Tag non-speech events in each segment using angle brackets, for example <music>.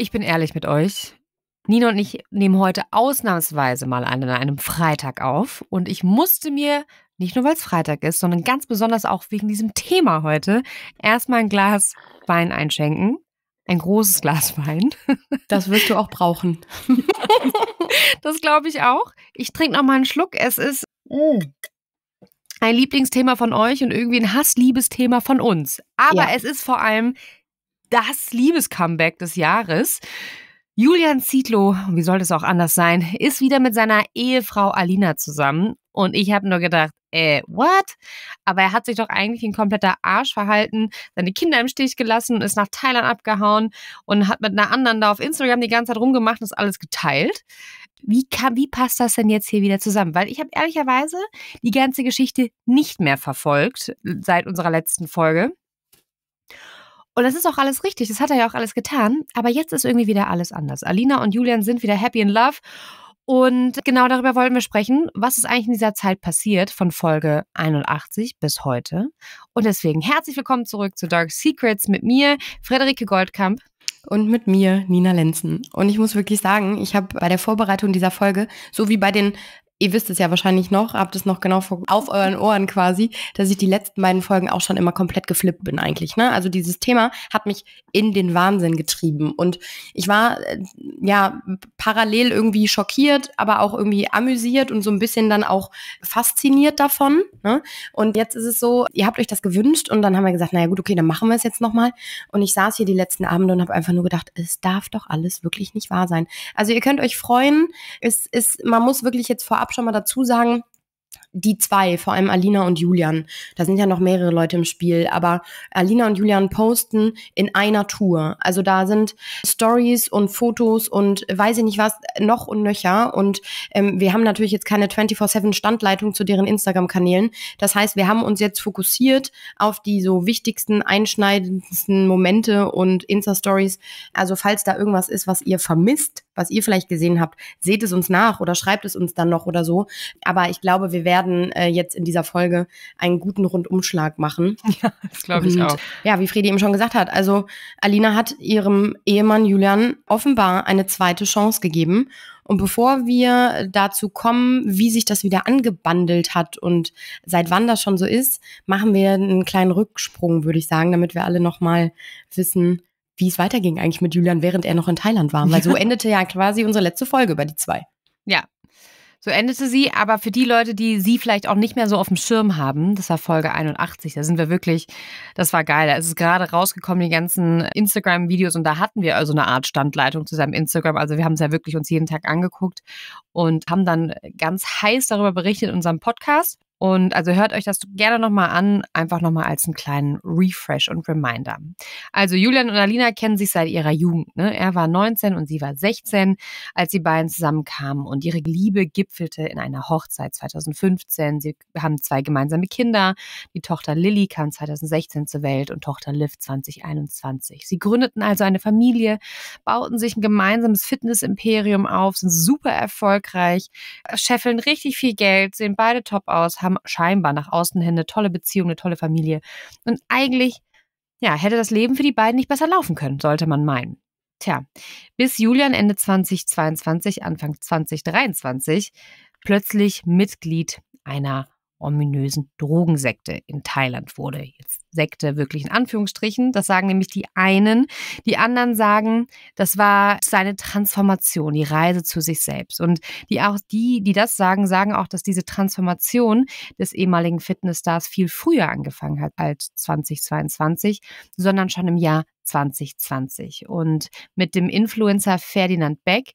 ich bin ehrlich mit euch. Nina und ich nehmen heute ausnahmsweise mal an einem Freitag auf. Und ich musste mir, nicht nur weil es Freitag ist, sondern ganz besonders auch wegen diesem Thema heute, erstmal ein Glas Wein einschenken. Ein großes Glas Wein. <laughs> Das wirst du auch brauchen. <laughs> das glaube ich auch. Ich trinke nochmal einen Schluck. Es ist ein Lieblingsthema von euch und irgendwie ein Hassliebesthema von uns. Aber ja. es ist vor allem das Liebescomeback des Jahres. Julian Zietlow, wie soll das auch anders sein, ist wieder mit seiner Ehefrau Alina zusammen. Und ich habe nur gedacht, äh, what? Aber er hat sich doch eigentlich ein kompletter Arsch verhalten, seine Kinder im Stich gelassen, ist nach Thailand abgehauen und hat mit einer anderen da auf Instagram die ganze Zeit rumgemacht und ist alles geteilt. Wie, kann, wie passt das denn jetzt hier wieder zusammen? Weil ich habe ehrlicherweise die ganze Geschichte nicht mehr verfolgt seit unserer letzten Folge. Und das ist auch alles richtig. Das hat er ja auch alles getan. Aber jetzt ist irgendwie wieder alles anders. Alina und Julian sind wieder happy in love. Und genau darüber wollen wir sprechen, was ist eigentlich in dieser Zeit passiert von Folge 81 bis heute. Und deswegen herzlich willkommen zurück zu Dark Secrets mit mir, Frederike Goldkamp. Und mit mir, Nina Lenzen. Und ich muss wirklich sagen, ich habe bei der Vorbereitung dieser Folge, so wie bei den ihr wisst es ja wahrscheinlich noch, habt es noch genau vor, auf euren Ohren quasi, dass ich die letzten beiden Folgen auch schon immer komplett geflippt bin eigentlich. Ne? Also dieses Thema hat mich in den Wahnsinn getrieben und ich war äh, ja parallel irgendwie schockiert, aber auch irgendwie amüsiert und so ein bisschen dann auch fasziniert davon. Ne? Und jetzt ist es so, ihr habt euch das gewünscht und dann haben wir gesagt, naja gut, okay, dann machen wir es jetzt nochmal. Und ich saß hier die letzten Abende und habe einfach nur gedacht, es darf doch alles wirklich nicht wahr sein. Also ihr könnt euch freuen, es ist, man muss wirklich jetzt vorab vorab schon mal dazu sagen, die zwei, vor allem Alina und Julian, da sind ja noch mehrere Leute im Spiel, aber Alina und Julian posten in einer Tour. Also da sind Stories und Fotos und weiß ich nicht was, noch und nöcher. Und ähm, wir haben natürlich jetzt keine 24-7-Standleitung zu deren Instagram-Kanälen. Das heißt, wir haben uns jetzt fokussiert auf die so wichtigsten, einschneidendsten Momente und Insta-Stories. Also falls da irgendwas ist, was ihr vermisst, was ihr vielleicht gesehen habt, seht es uns nach oder schreibt es uns dann noch oder so. Aber ich glaube, wir werden werden äh, jetzt in dieser Folge einen guten Rundumschlag machen. <laughs> Ja, das glaube ich Und, auch. Ja, wie Fredi eben schon gesagt hat, also Alina hat ihrem Ehemann Julian offenbar eine zweite Chance gegeben. Und bevor wir dazu kommen, wie sich das wieder angebandelt hat und seit wann das schon so ist, machen wir einen kleinen Rücksprung, würde ich sagen, damit wir alle nochmal wissen, wie es weiterging eigentlich mit Julian, während er noch in Thailand war. Weil so endete ja quasi unsere letzte Folge über die zwei. Ja, so endete sie, aber für die Leute, die sie vielleicht auch nicht mehr so auf dem Schirm haben, das war Folge 81, da sind wir wirklich, das war geil. Da ist es gerade rausgekommen, die ganzen Instagram-Videos und da hatten wir also eine Art Standleitung zu seinem Instagram. Also wir haben es ja wirklich uns jeden Tag angeguckt und haben dann ganz heiß darüber berichtet in unserem Podcast. Und also hört euch das gerne nochmal an, einfach nochmal als einen kleinen Refresh und Reminder. Also Julian und Alina kennen sich seit ihrer Jugend. Ne? Er war 19 und sie war 16, als die beiden zusammenkamen und ihre Liebe gipfelte in einer Hochzeit 2015. Sie haben zwei gemeinsame Kinder. Die Tochter Lilly kam 2016 zur Welt und Tochter Liv 2021. Sie gründeten also eine Familie, bauten sich ein gemeinsames Fitness-Imperium auf, sind super erfolgreich, scheffeln richtig viel Geld, sehen beide top aus, haben haben scheinbar nach außen hin eine tolle Beziehung, eine tolle Familie. Und eigentlich, ja, hätte das Leben für die beiden nicht besser laufen können, sollte man meinen. Tja, bis Julian Ende 2022, Anfang 2023 plötzlich Mitglied einer ominösen Drogensekte in Thailand wurde. Jetzt Sekte wirklich in Anführungsstrichen. Das sagen nämlich die einen. Die anderen sagen, das war seine Transformation, die Reise zu sich selbst. Und die auch die, die das sagen, sagen auch, dass diese Transformation des ehemaligen Fitnessstars viel früher angefangen hat als 2022, sondern schon im Jahr 2020. Und mit dem Influencer Ferdinand Beck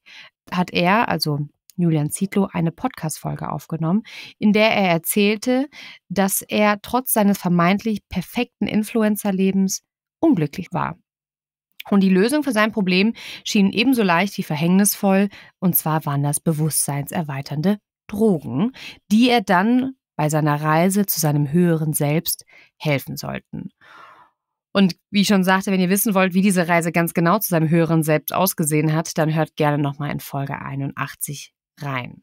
hat er, also Julian Zietlow eine Podcast-Folge aufgenommen, in der er erzählte, dass er trotz seines vermeintlich perfekten Influencer-Lebens unglücklich war. Und die Lösung für sein Problem schien ebenso leicht wie verhängnisvoll, und zwar waren das bewusstseinserweiternde Drogen, die er dann bei seiner Reise zu seinem höheren Selbst helfen sollten. Und wie ich schon sagte, wenn ihr wissen wollt, wie diese Reise ganz genau zu seinem höheren Selbst ausgesehen hat, dann hört gerne nochmal in Folge 81 rein.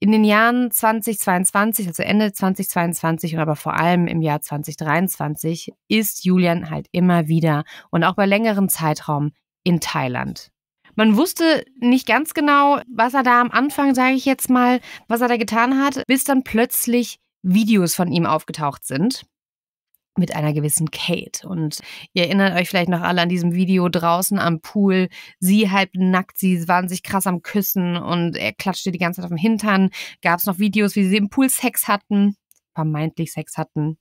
In den Jahren 2022, also Ende 2022 und aber vor allem im Jahr 2023 ist Julian halt immer wieder und auch bei längerem Zeitraum in Thailand. Man wusste nicht ganz genau, was er da am Anfang, sage ich jetzt mal, was er da getan hat, bis dann plötzlich Videos von ihm aufgetaucht sind mit einer gewissen Kate. Und ihr erinnert euch vielleicht noch alle an diesem Video draußen am Pool. Sie halb nackt, sie waren sich krass am Küssen und er klatschte die ganze Zeit auf dem Hintern. Gab es noch Videos, wie sie im Pool Sex hatten, vermeintlich Sex hatten.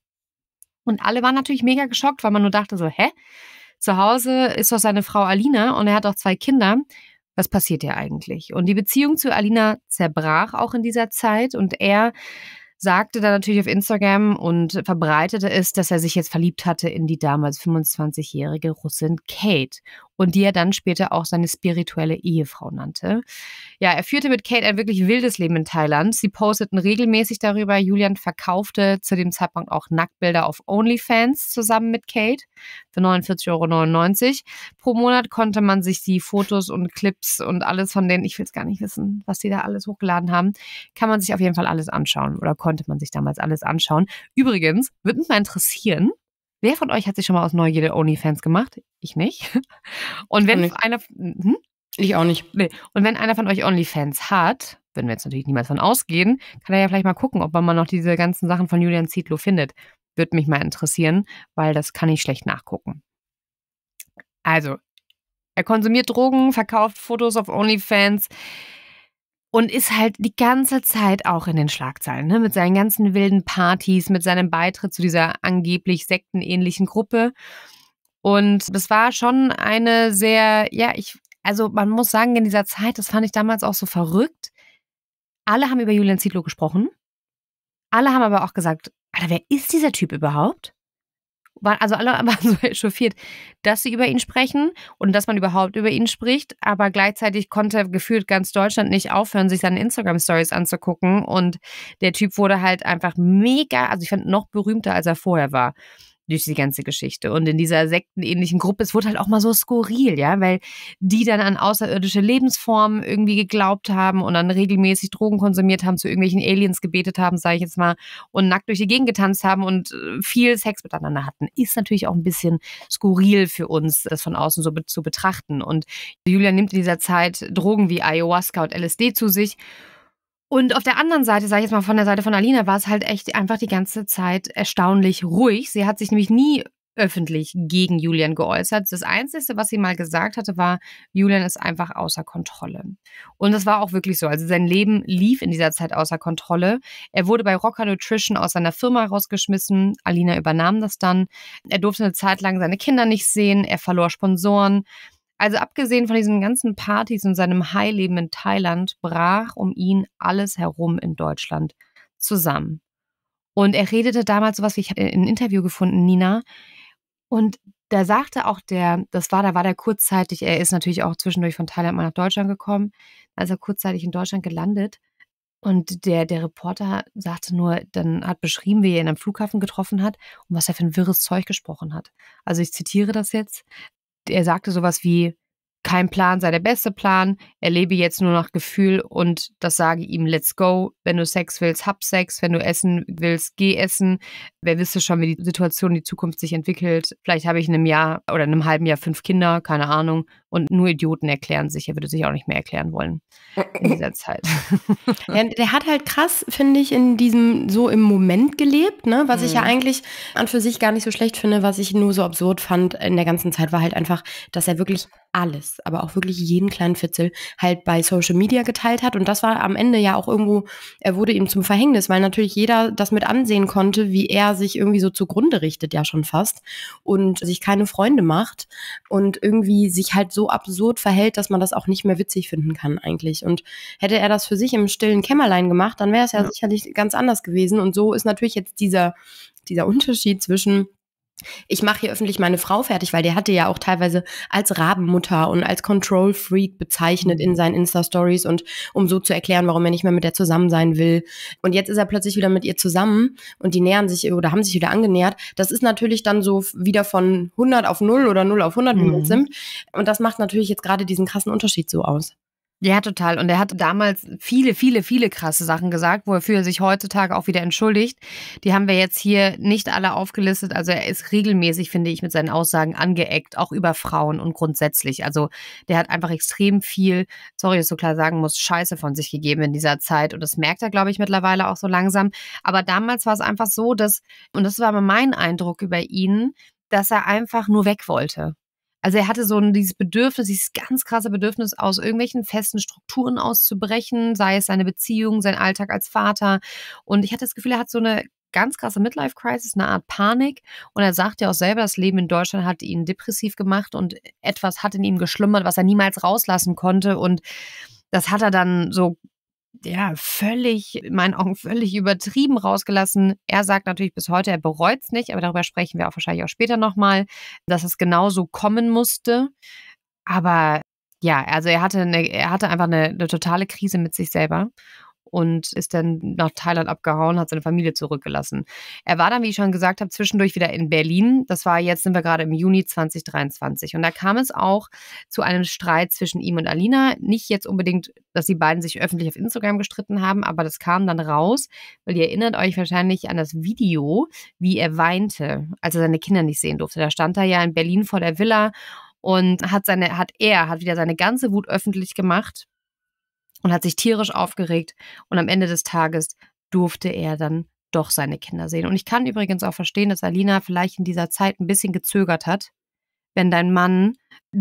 Und alle waren natürlich mega geschockt, weil man nur dachte so, hä? Zu Hause ist doch seine Frau Alina und er hat auch zwei Kinder. Was passiert hier eigentlich? Und die Beziehung zu Alina zerbrach auch in dieser Zeit und er sagte dann natürlich auf Instagram und verbreitete es, dass er sich jetzt verliebt hatte in die damals 25-jährige Russin Kate und die er dann später auch seine spirituelle Ehefrau nannte. Ja, er führte mit Kate ein wirklich wildes Leben in Thailand. Sie posteten regelmäßig darüber. Julian verkaufte zu dem Zeitpunkt auch Nacktbilder auf OnlyFans zusammen mit Kate für 49,99 Euro. Pro Monat konnte man sich die Fotos und Clips und alles von denen, ich will es gar nicht wissen, was sie da alles hochgeladen haben, kann man sich auf jeden Fall alles anschauen oder konnte man sich damals alles anschauen. Übrigens, würde mich mal interessieren, Wer von euch hat sich schon mal aus Neugierde OnlyFans gemacht? Ich nicht. Und wenn nicht. einer. Hm? Ich auch nicht. Nee. Und wenn einer von euch OnlyFans hat, würden wir jetzt natürlich niemals von ausgehen, kann er ja vielleicht mal gucken, ob man mal noch diese ganzen Sachen von Julian Zietlow findet. Würde mich mal interessieren, weil das kann ich schlecht nachgucken. Also, er konsumiert Drogen, verkauft Fotos auf OnlyFans und ist halt die ganze Zeit auch in den Schlagzeilen, ne? mit seinen ganzen wilden Partys, mit seinem Beitritt zu dieser angeblich sektenähnlichen Gruppe. Und das war schon eine sehr, ja, ich, also man muss sagen, in dieser Zeit, das fand ich damals auch so verrückt. Alle haben über Julian Zietlow gesprochen. Alle haben aber auch gesagt, Alter, wer ist dieser Typ überhaupt? waren, also alle <laughs> waren so echauffiert, dass sie über ihn sprechen und dass man überhaupt über ihn spricht. Aber gleichzeitig konnte gefühlt ganz Deutschland nicht aufhören, sich seine Instagram-Stories anzugucken. Und der Typ wurde halt einfach mega, also ich fand noch berühmter, als er vorher war durch die ganze Geschichte. Und in dieser sektenähnlichen Gruppe, es wurde halt auch mal so skurril, ja, weil die dann an außerirdische Lebensformen irgendwie geglaubt haben und dann regelmäßig Drogen konsumiert haben, zu irgendwelchen Aliens gebetet haben, sage ich jetzt mal, und nackt durch die Gegend getanzt haben und äh, viel Sex miteinander hatten. Ist natürlich auch ein bisschen skurril für uns, das von außen so be zu betrachten. Und Julia nimmt in dieser Zeit Drogen wie Ayahuasca und LSD zu sich und auf der anderen Seite, sage ich jetzt mal von der Seite von Alina, war es halt echt einfach die ganze Zeit erstaunlich ruhig. Sie hat sich nämlich nie öffentlich gegen Julian geäußert. Das Einzige, was sie mal gesagt hatte, war, Julian ist einfach außer Kontrolle. Und das war auch wirklich so. Also sein Leben lief in dieser Zeit außer Kontrolle. Er wurde bei Rocker Nutrition aus seiner Firma rausgeschmissen. Alina übernahm das dann. Er durfte eine Zeit lang seine Kinder nicht sehen. Er verlor Sponsoren. Also abgesehen von diesen ganzen Partys und seinem Highleben in Thailand brach um ihn alles herum in Deutschland zusammen. Und er redete damals sowas, wie ich habe ein Interview gefunden, Nina. Und da sagte auch der, das war, da war der kurzzeitig, er ist natürlich auch zwischendurch von Thailand mal nach Deutschland gekommen, als er kurzzeitig in Deutschland gelandet. Und der, der Reporter sagte nur, dann hat beschrieben, wie er ihn am Flughafen getroffen hat und was er für ein wirres Zeug gesprochen hat. Also ich zitiere das jetzt er sagte sowas wie, kein Plan sei der beste Plan, er lebe jetzt nur nach Gefühl und das sage ihm, let's go, wenn du Sex willst, hab Sex, wenn du essen willst, geh essen, wer wisse schon, wie die Situation, die Zukunft sich entwickelt, vielleicht habe ich in einem Jahr oder in einem halben Jahr fünf Kinder, keine Ahnung, und nur Idioten erklären sich. Er würde sich auch nicht mehr erklären wollen in dieser <laughs> Zeit. ja, der hat halt krass, finde ich, in diesem so im Moment gelebt, ne? was mhm. ich ja mhm. eigentlich an für sich gar nicht so schlecht finde. Was ich nur so absurd fand in der ganzen Zeit, war halt einfach, dass er wirklich alles, aber auch wirklich jeden kleinen Fitzel halt bei Social Media geteilt hat. Und das war am Ende ja auch irgendwo, er wurde ihm zum Verhängnis, weil natürlich jeder das mit ansehen konnte, wie er sich irgendwie so zugrunde richtet, ja schon fast. Und sich keine Freunde macht und irgendwie sich halt so so absurd verhält, dass man das auch nicht mehr witzig finden kann eigentlich. Und hätte er das für sich im stillen Kämmerlein gemacht, dann wäre es ja, ja sicherlich ganz anders gewesen. Und so ist natürlich jetzt dieser, dieser Unterschied zwischen ich mache hier öffentlich meine Frau fertig, weil der hatte ja auch teilweise als Rabenmutter und als Control Freak bezeichnet in mhm. seinen Insta-Stories und um so zu erklären, warum er nicht mehr mit der zusammen sein will. Und jetzt ist er plötzlich wieder mit ihr zusammen und die nähern sich oder haben sich wieder angenähert. Das ist natürlich dann so wieder von 100 auf 0 oder 0 auf 100 mhm. Sind. Und das macht natürlich jetzt gerade diesen krassen Unterschied so aus. Ja, total. Und er hat damals viele, viele, viele krasse Sachen gesagt, wofür er sich heutzutage auch wieder entschuldigt. Die haben wir jetzt hier nicht alle aufgelistet. Also er ist regelmäßig, finde ich, mit seinen Aussagen angeeckt, auch über Frauen und grundsätzlich. Also der hat einfach extrem viel, sorry, dass ich so klar sagen muss, Scheiße von sich gegeben in dieser Zeit. Und das merkt er, glaube ich, mittlerweile auch so langsam. Aber damals war es einfach so, dass, und das war aber mein Eindruck über ihn, dass er einfach nur weg wollte. Also er hatte so ein, dieses Bedürfnis, dieses ganz krasse Bedürfnis, aus irgendwelchen festen Strukturen auszubrechen, sei es seine Beziehung, sein Alltag als Vater. Und ich hatte das Gefühl, er hat so eine ganz krasse Midlife-Crisis, eine Art Panik. Und er sagt ja auch selber, das Leben in Deutschland hat ihn depressiv gemacht und etwas hat in ihm geschlummert, was er niemals rauslassen konnte. Und das hat er dann so ja, völlig, in meinen Augen völlig übertrieben rausgelassen. Er sagt natürlich bis heute, er bereut es nicht, aber darüber sprechen wir auch wahrscheinlich auch später nochmal, dass es genauso kommen musste. Aber ja, also er hatte, eine, er hatte einfach eine, eine totale Krise mit sich selber und ist dann nach Thailand abgehauen, hat seine Familie zurückgelassen. Er war dann, wie ich schon gesagt habe, zwischendurch wieder in Berlin. Das war jetzt, sind wir gerade im Juni 2023. Und da kam es auch zu einem Streit zwischen ihm und Alina. Nicht jetzt unbedingt, dass die beiden sich öffentlich auf Instagram gestritten haben, aber das kam dann raus, weil ihr erinnert euch wahrscheinlich an das Video, wie er weinte, als er seine Kinder nicht sehen durfte. Da stand er ja in Berlin vor der Villa und hat seine, hat er, hat wieder seine ganze Wut öffentlich gemacht und hat sich tierisch aufgeregt. Und am Ende des Tages durfte er dann doch seine Kinder sehen. Und ich kann übrigens auch verstehen, dass Alina vielleicht in dieser Zeit ein bisschen gezögert hat, wenn dein Mann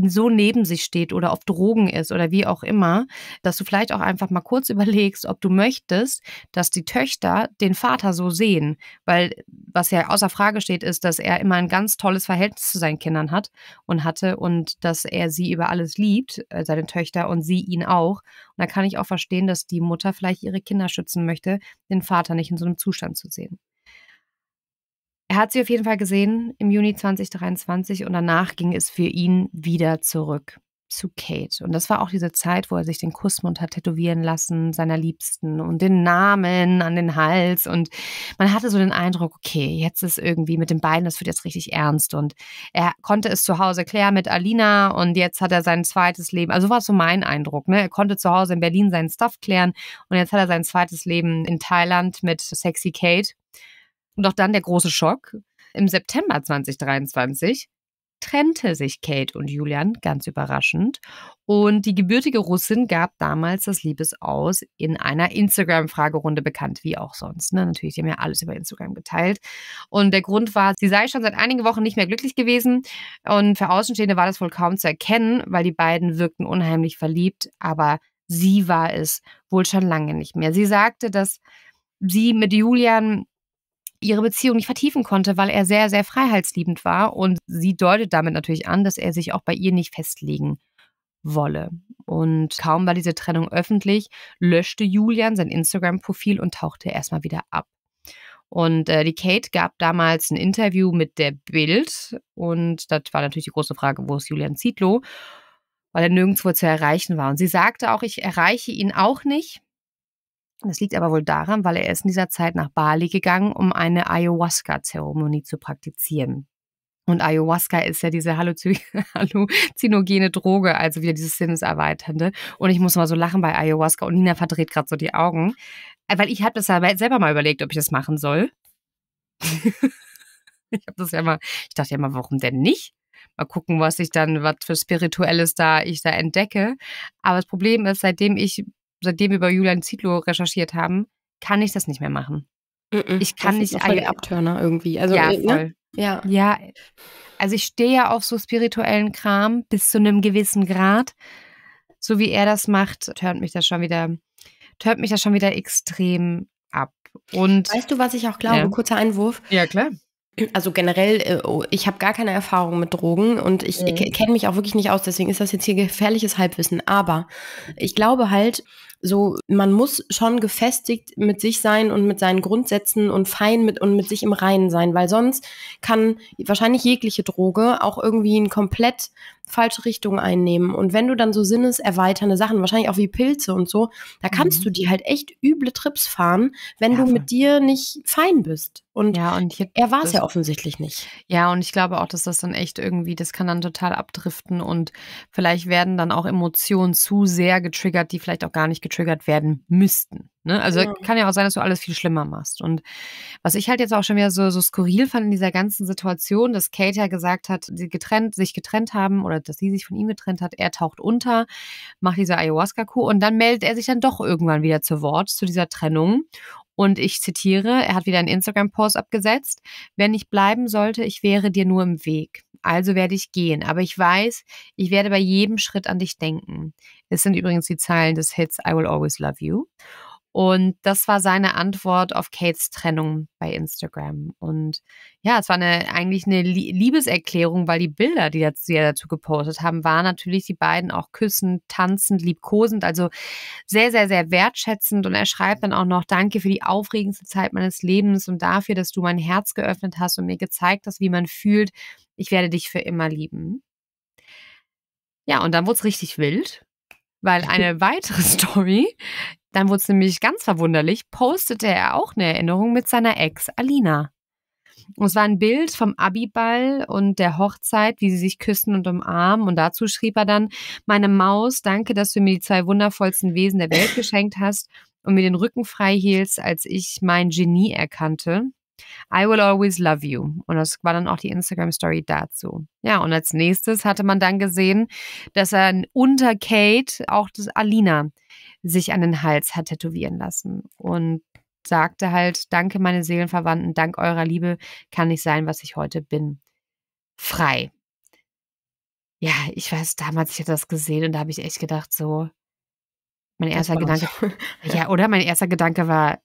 so neben sich steht oder auf Drogen ist oder wie auch immer, dass du vielleicht auch einfach mal kurz <laughs> überlegst, ob du möchtest, dass die Töchter den Vater so sehen, weil was ja außer Frage steht, ist, dass er immer ein ganz tolles Verhältnis zu seinen Kindern hat und hatte und dass er sie über alles liebt, äh, seine Töchter und sie ihn auch. Und da kann ich auch verstehen, dass die Mutter vielleicht ihre Kinder schützen möchte, den Vater nicht in so einem Zustand zu sehen. Er hat sie auf jeden Fall gesehen im Juni 2023 und danach ging es für ihn wieder zurück zu Kate. Und das war auch diese Zeit, wo er sich den Kussmund hat tätowieren lassen, seiner Liebsten und den Namen an den Hals. Und man hatte so den Eindruck, okay, jetzt ist irgendwie mit den beiden, das wird jetzt richtig ernst. Und er konnte es zu Hause klären mit Alina und jetzt hat er sein zweites Leben. Also war so mein Eindruck. Ne? Er konnte zu Hause in Berlin seinen Stuff klären und jetzt hat er sein zweites Leben in Thailand mit Sexy Kate. Und auch dann der große Schock. Im September 2023 trennte sich Kate und Julian ganz überraschend. Und die gebürtige Russin gab damals das Liebesaus in einer Instagram-Fragerunde bekannt, wie auch sonst. Ne? Natürlich, die haben ja alles über Instagram geteilt. Und der Grund war, sie sei schon seit einigen Wochen nicht mehr glücklich gewesen. Und für Außenstehende war das wohl kaum zu erkennen, weil die beiden wirkten unheimlich verliebt. Aber sie war es wohl schon lange nicht mehr. Sie sagte, dass sie mit Julian ihre Beziehung nicht vertiefen konnte, weil er sehr, sehr freiheitsliebend war. Und sie deutet damit natürlich an, dass er sich auch bei ihr nicht festlegen wolle. Und kaum war diese Trennung öffentlich, löschte Julian sein Instagram-Profil und tauchte erstmal wieder ab. Und äh, die Kate gab damals ein Interview mit der Bild. Und das war natürlich die große Frage, wo ist Julian Zietlow? Weil er nirgendwo zu erreichen war. Und sie sagte auch, ich erreiche ihn auch nicht. Das liegt aber wohl daran, weil er ist in dieser Zeit nach Bali gegangen, um eine Ayahuasca-Zeremonie zu praktizieren. Und Ayahuasca ist ja diese <laughs> halluzinogene Droge, also wieder dieses Sinneserweiternde. Und ich muss mal so lachen bei Ayahuasca und Nina verdreht gerade so die Augen, äh, weil ich habe das ja selber mal überlegt, ob ich das machen soll. <laughs> ich habe das ja mal, ich dachte ja mal, warum denn nicht? Mal gucken, was ich dann, was für Spirituelles da ich da entdecke. Aber das Problem ist, seitdem ich seitdem wir über Julian Zietlow recherchiert haben, kann ich das nicht mehr machen. Mm -mm, ich kann das nicht. Ist voll der Abtörner irgendwie. Also, ja, äh, ne? voll. Ja. ja. Also ich stehe ja auf so spirituellen Kram bis zu einem gewissen Grad. So wie er das macht, tört mich das schon wieder, tönt mich das schon wieder extrem ab. Und weißt du, was ich auch glaube? Ja. Kurzer Einwurf. Ja, klar. Also generell, äh, oh, ich habe gar keine Erfahrung mit Drogen und ich mhm. kenne mich auch wirklich nicht aus, deswegen ist das jetzt hier gefährliches Halbwissen. Aber ich glaube halt, so, man muss schon gefestigt mit sich sein und mit seinen Grundsätzen und fein mit und mit sich im Reinen sein, weil sonst kann wahrscheinlich jegliche Droge auch irgendwie ein komplett falsche Richtung einnehmen. Und wenn du dann so sinneserweiternde Sachen, wahrscheinlich auch wie Pilze und so, da kannst mhm. du die halt echt üble Trips fahren, wenn ja, du mit dir nicht fein bist. Und, ja, und ich, er war es ja offensichtlich nicht. Ja, und ich glaube auch, dass das dann echt irgendwie, das kann dann total abdriften und vielleicht werden dann auch Emotionen zu sehr getriggert, die vielleicht auch gar nicht getriggert werden müssten. Ne? Also ja. kann ja auch sein, dass du alles viel schlimmer machst. Und was ich halt jetzt auch schon wieder so, so skurril fand in dieser ganzen Situation, dass Kate ja gesagt hat, sie getrennt, sich getrennt haben oder dass sie sich von ihm getrennt hat, er taucht unter, macht diese Ayahuasca-Kur und dann meldet er sich dann doch irgendwann wieder zu Wort, zu dieser Trennung. Und ich zitiere, er hat wieder einen Instagram-Post abgesetzt. Wenn ich bleiben sollte, ich wäre dir nur im Weg. Also werde ich gehen. Aber ich weiß, ich werde bei jedem Schritt an dich denken. Es sind übrigens die Zeilen des Hits I Will Always Love You. Und das war seine Antwort auf Kates Trennung bei Instagram. Und ja, es war eine, eigentlich eine Liebeserklärung, weil die Bilder, die sie ja dazu gepostet haben, waren natürlich die beiden auch küssend, tanzend, liebkosend, also sehr, sehr, sehr wertschätzend. Und er schreibt dann auch noch, danke für die aufregendste Zeit meines Lebens und dafür, dass du mein Herz geöffnet hast und mir gezeigt hast, wie man fühlt. Ich werde dich für immer lieben. Ja, und dann wurde es richtig wild weil eine <laughs> weitere Story dann wurde es nämlich ganz verwunderlich, postete er auch eine Erinnerung mit seiner Ex Alina. Und es war ein Bild vom Abiball und der Hochzeit, wie sie sich küssen und umarmen. Und dazu schrieb er dann, meine Maus, danke, dass du mir die zwei wundervollsten Wesen der Welt <laughs> geschenkt hast und mir den Rücken frei hielst, als ich mein Genie erkannte. I will always love you. Und das war dann auch die Instagram-Story dazu. Ja, und als nächstes hatte man dann gesehen, dass er unter Kate auch das Alina sich an den Hals hat tätowieren lassen. Und sagte halt, danke meine Seelenverwandten, dank eurer Liebe kann ich sein, was ich heute bin. Frei. Ja, ich weiß, damals, ich hatte das gesehen und da habe ich echt gedacht, so, mein erster Gedanke, <laughs> ja, oder? Mein erster Gedanke war,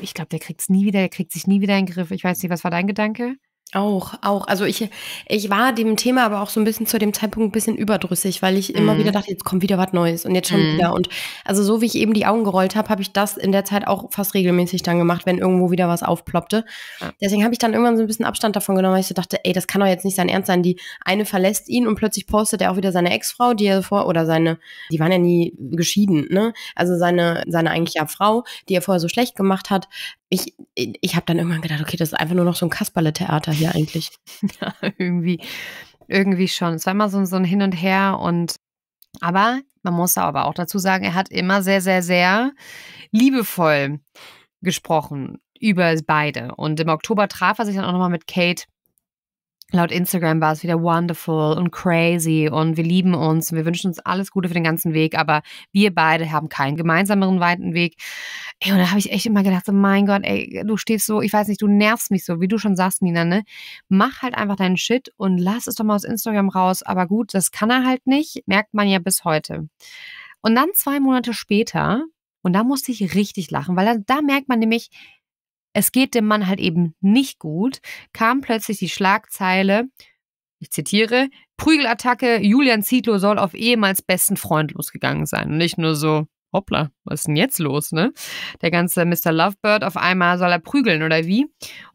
ich glaube, der kriegt es nie wieder, der kriegt sich nie wieder in den Griff. Ich weiß nicht, was war dein Gedanke? Auch, auch. Also ich, ich war dem Thema aber auch so ein bisschen zu dem Zeitpunkt ein bisschen überdrüssig, weil ich mm. immer wieder mhm. dachte, jetzt kommt wieder was Neues und jetzt schon mm. wieder. Und also so wie ich eben die Augen gerollt habe, habe ich das in der Zeit auch fast regelmäßig dann gemacht, wenn irgendwo wieder was aufploppte. Ja. Deswegen habe ich dann irgendwann so ein bisschen Abstand davon genommen, weil ich so dachte, ey, das kann doch jetzt nicht sein Ernst sein. Die eine verlässt ihn und plötzlich postet er auch wieder seine Ex-Frau, die er vor, oder seine, die waren ja nie geschieden, ne? Also seine, seine eigentlich ja Frau, die er vorher so schlecht gemacht hat, ich, äh, ich habe dann irgendwann gedacht, okay, das ist einfach nur noch so ein Kasperle-Theater hier eigentlich. <laughs> ja, irgendwie, irgendwie schon. Es war immer so, so ein Hin und Her und aber man muss aber auch dazu sagen, er hat immer sehr, sehr, sehr liebevoll gesprochen über beide. Und im Oktober traf er sich dann auch nochmal mit Kate Laut Instagram war es wieder wonderful und crazy und wir lieben uns und wir wünschen uns alles Gute für den ganzen Weg, aber wir beide haben keinen gemeinsameren weiten Weg. Ey, und da habe ich echt immer gedacht, so, mein Gott, ey, du stehst so, ich weiß nicht, du nervst mich so, wie du schon sagst, Nina, ne? Mach halt einfach deinen Shit und lass es doch mal aus Instagram raus. Aber gut, das kann er halt nicht, merkt man ja bis heute. Und dann zwei Monate später, und da musste ich richtig lachen, weil da, da merkt man nämlich, es geht dem Mann halt eben nicht gut, kam plötzlich die Schlagzeile, ich zitiere, Prügelattacke, Julian Zietlow soll auf ehemals besten Freund losgegangen sein. Und nicht nur so, hoppla, was ist denn jetzt los, ne? Der ganze Mr. Lovebird, auf einmal soll er prügeln oder wie?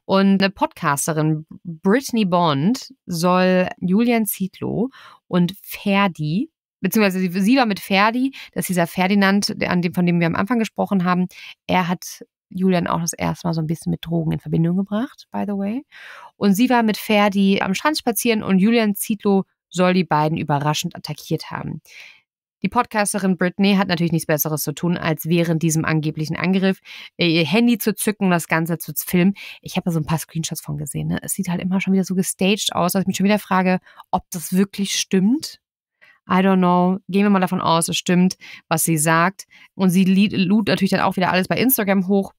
Und eine Podcasterin, Brittany Bond, soll Julian Zietlow und Ferdi, beziehungsweise sie war mit Ferdi, dass dieser Ferdinand, an dem, von dem wir am Anfang gesprochen haben, er hat Julian auch das erste Mal so ein bisschen mit Drogen in Verbindung gebracht, by the way. Und sie war mit Ferdi am Strand spazieren und Julian Zietlow soll die beiden überraschend attackiert haben. Die Podcasterin Britney hat natürlich nichts Besseres zu tun, als während diesem angeblichen Angriff äh, ihr Handy zu zücken und das Ganze zu filmen. Ich habe da so ein paar Screenshots von gesehen. Ne? Es sieht halt immer schon wieder so gestaged aus, dass ich mich schon wieder frage, ob das wirklich stimmt. I don't know. Gehen wir mal davon aus, es stimmt, was sie sagt. Und sie lud natürlich dann auch wieder alles bei Instagram hoch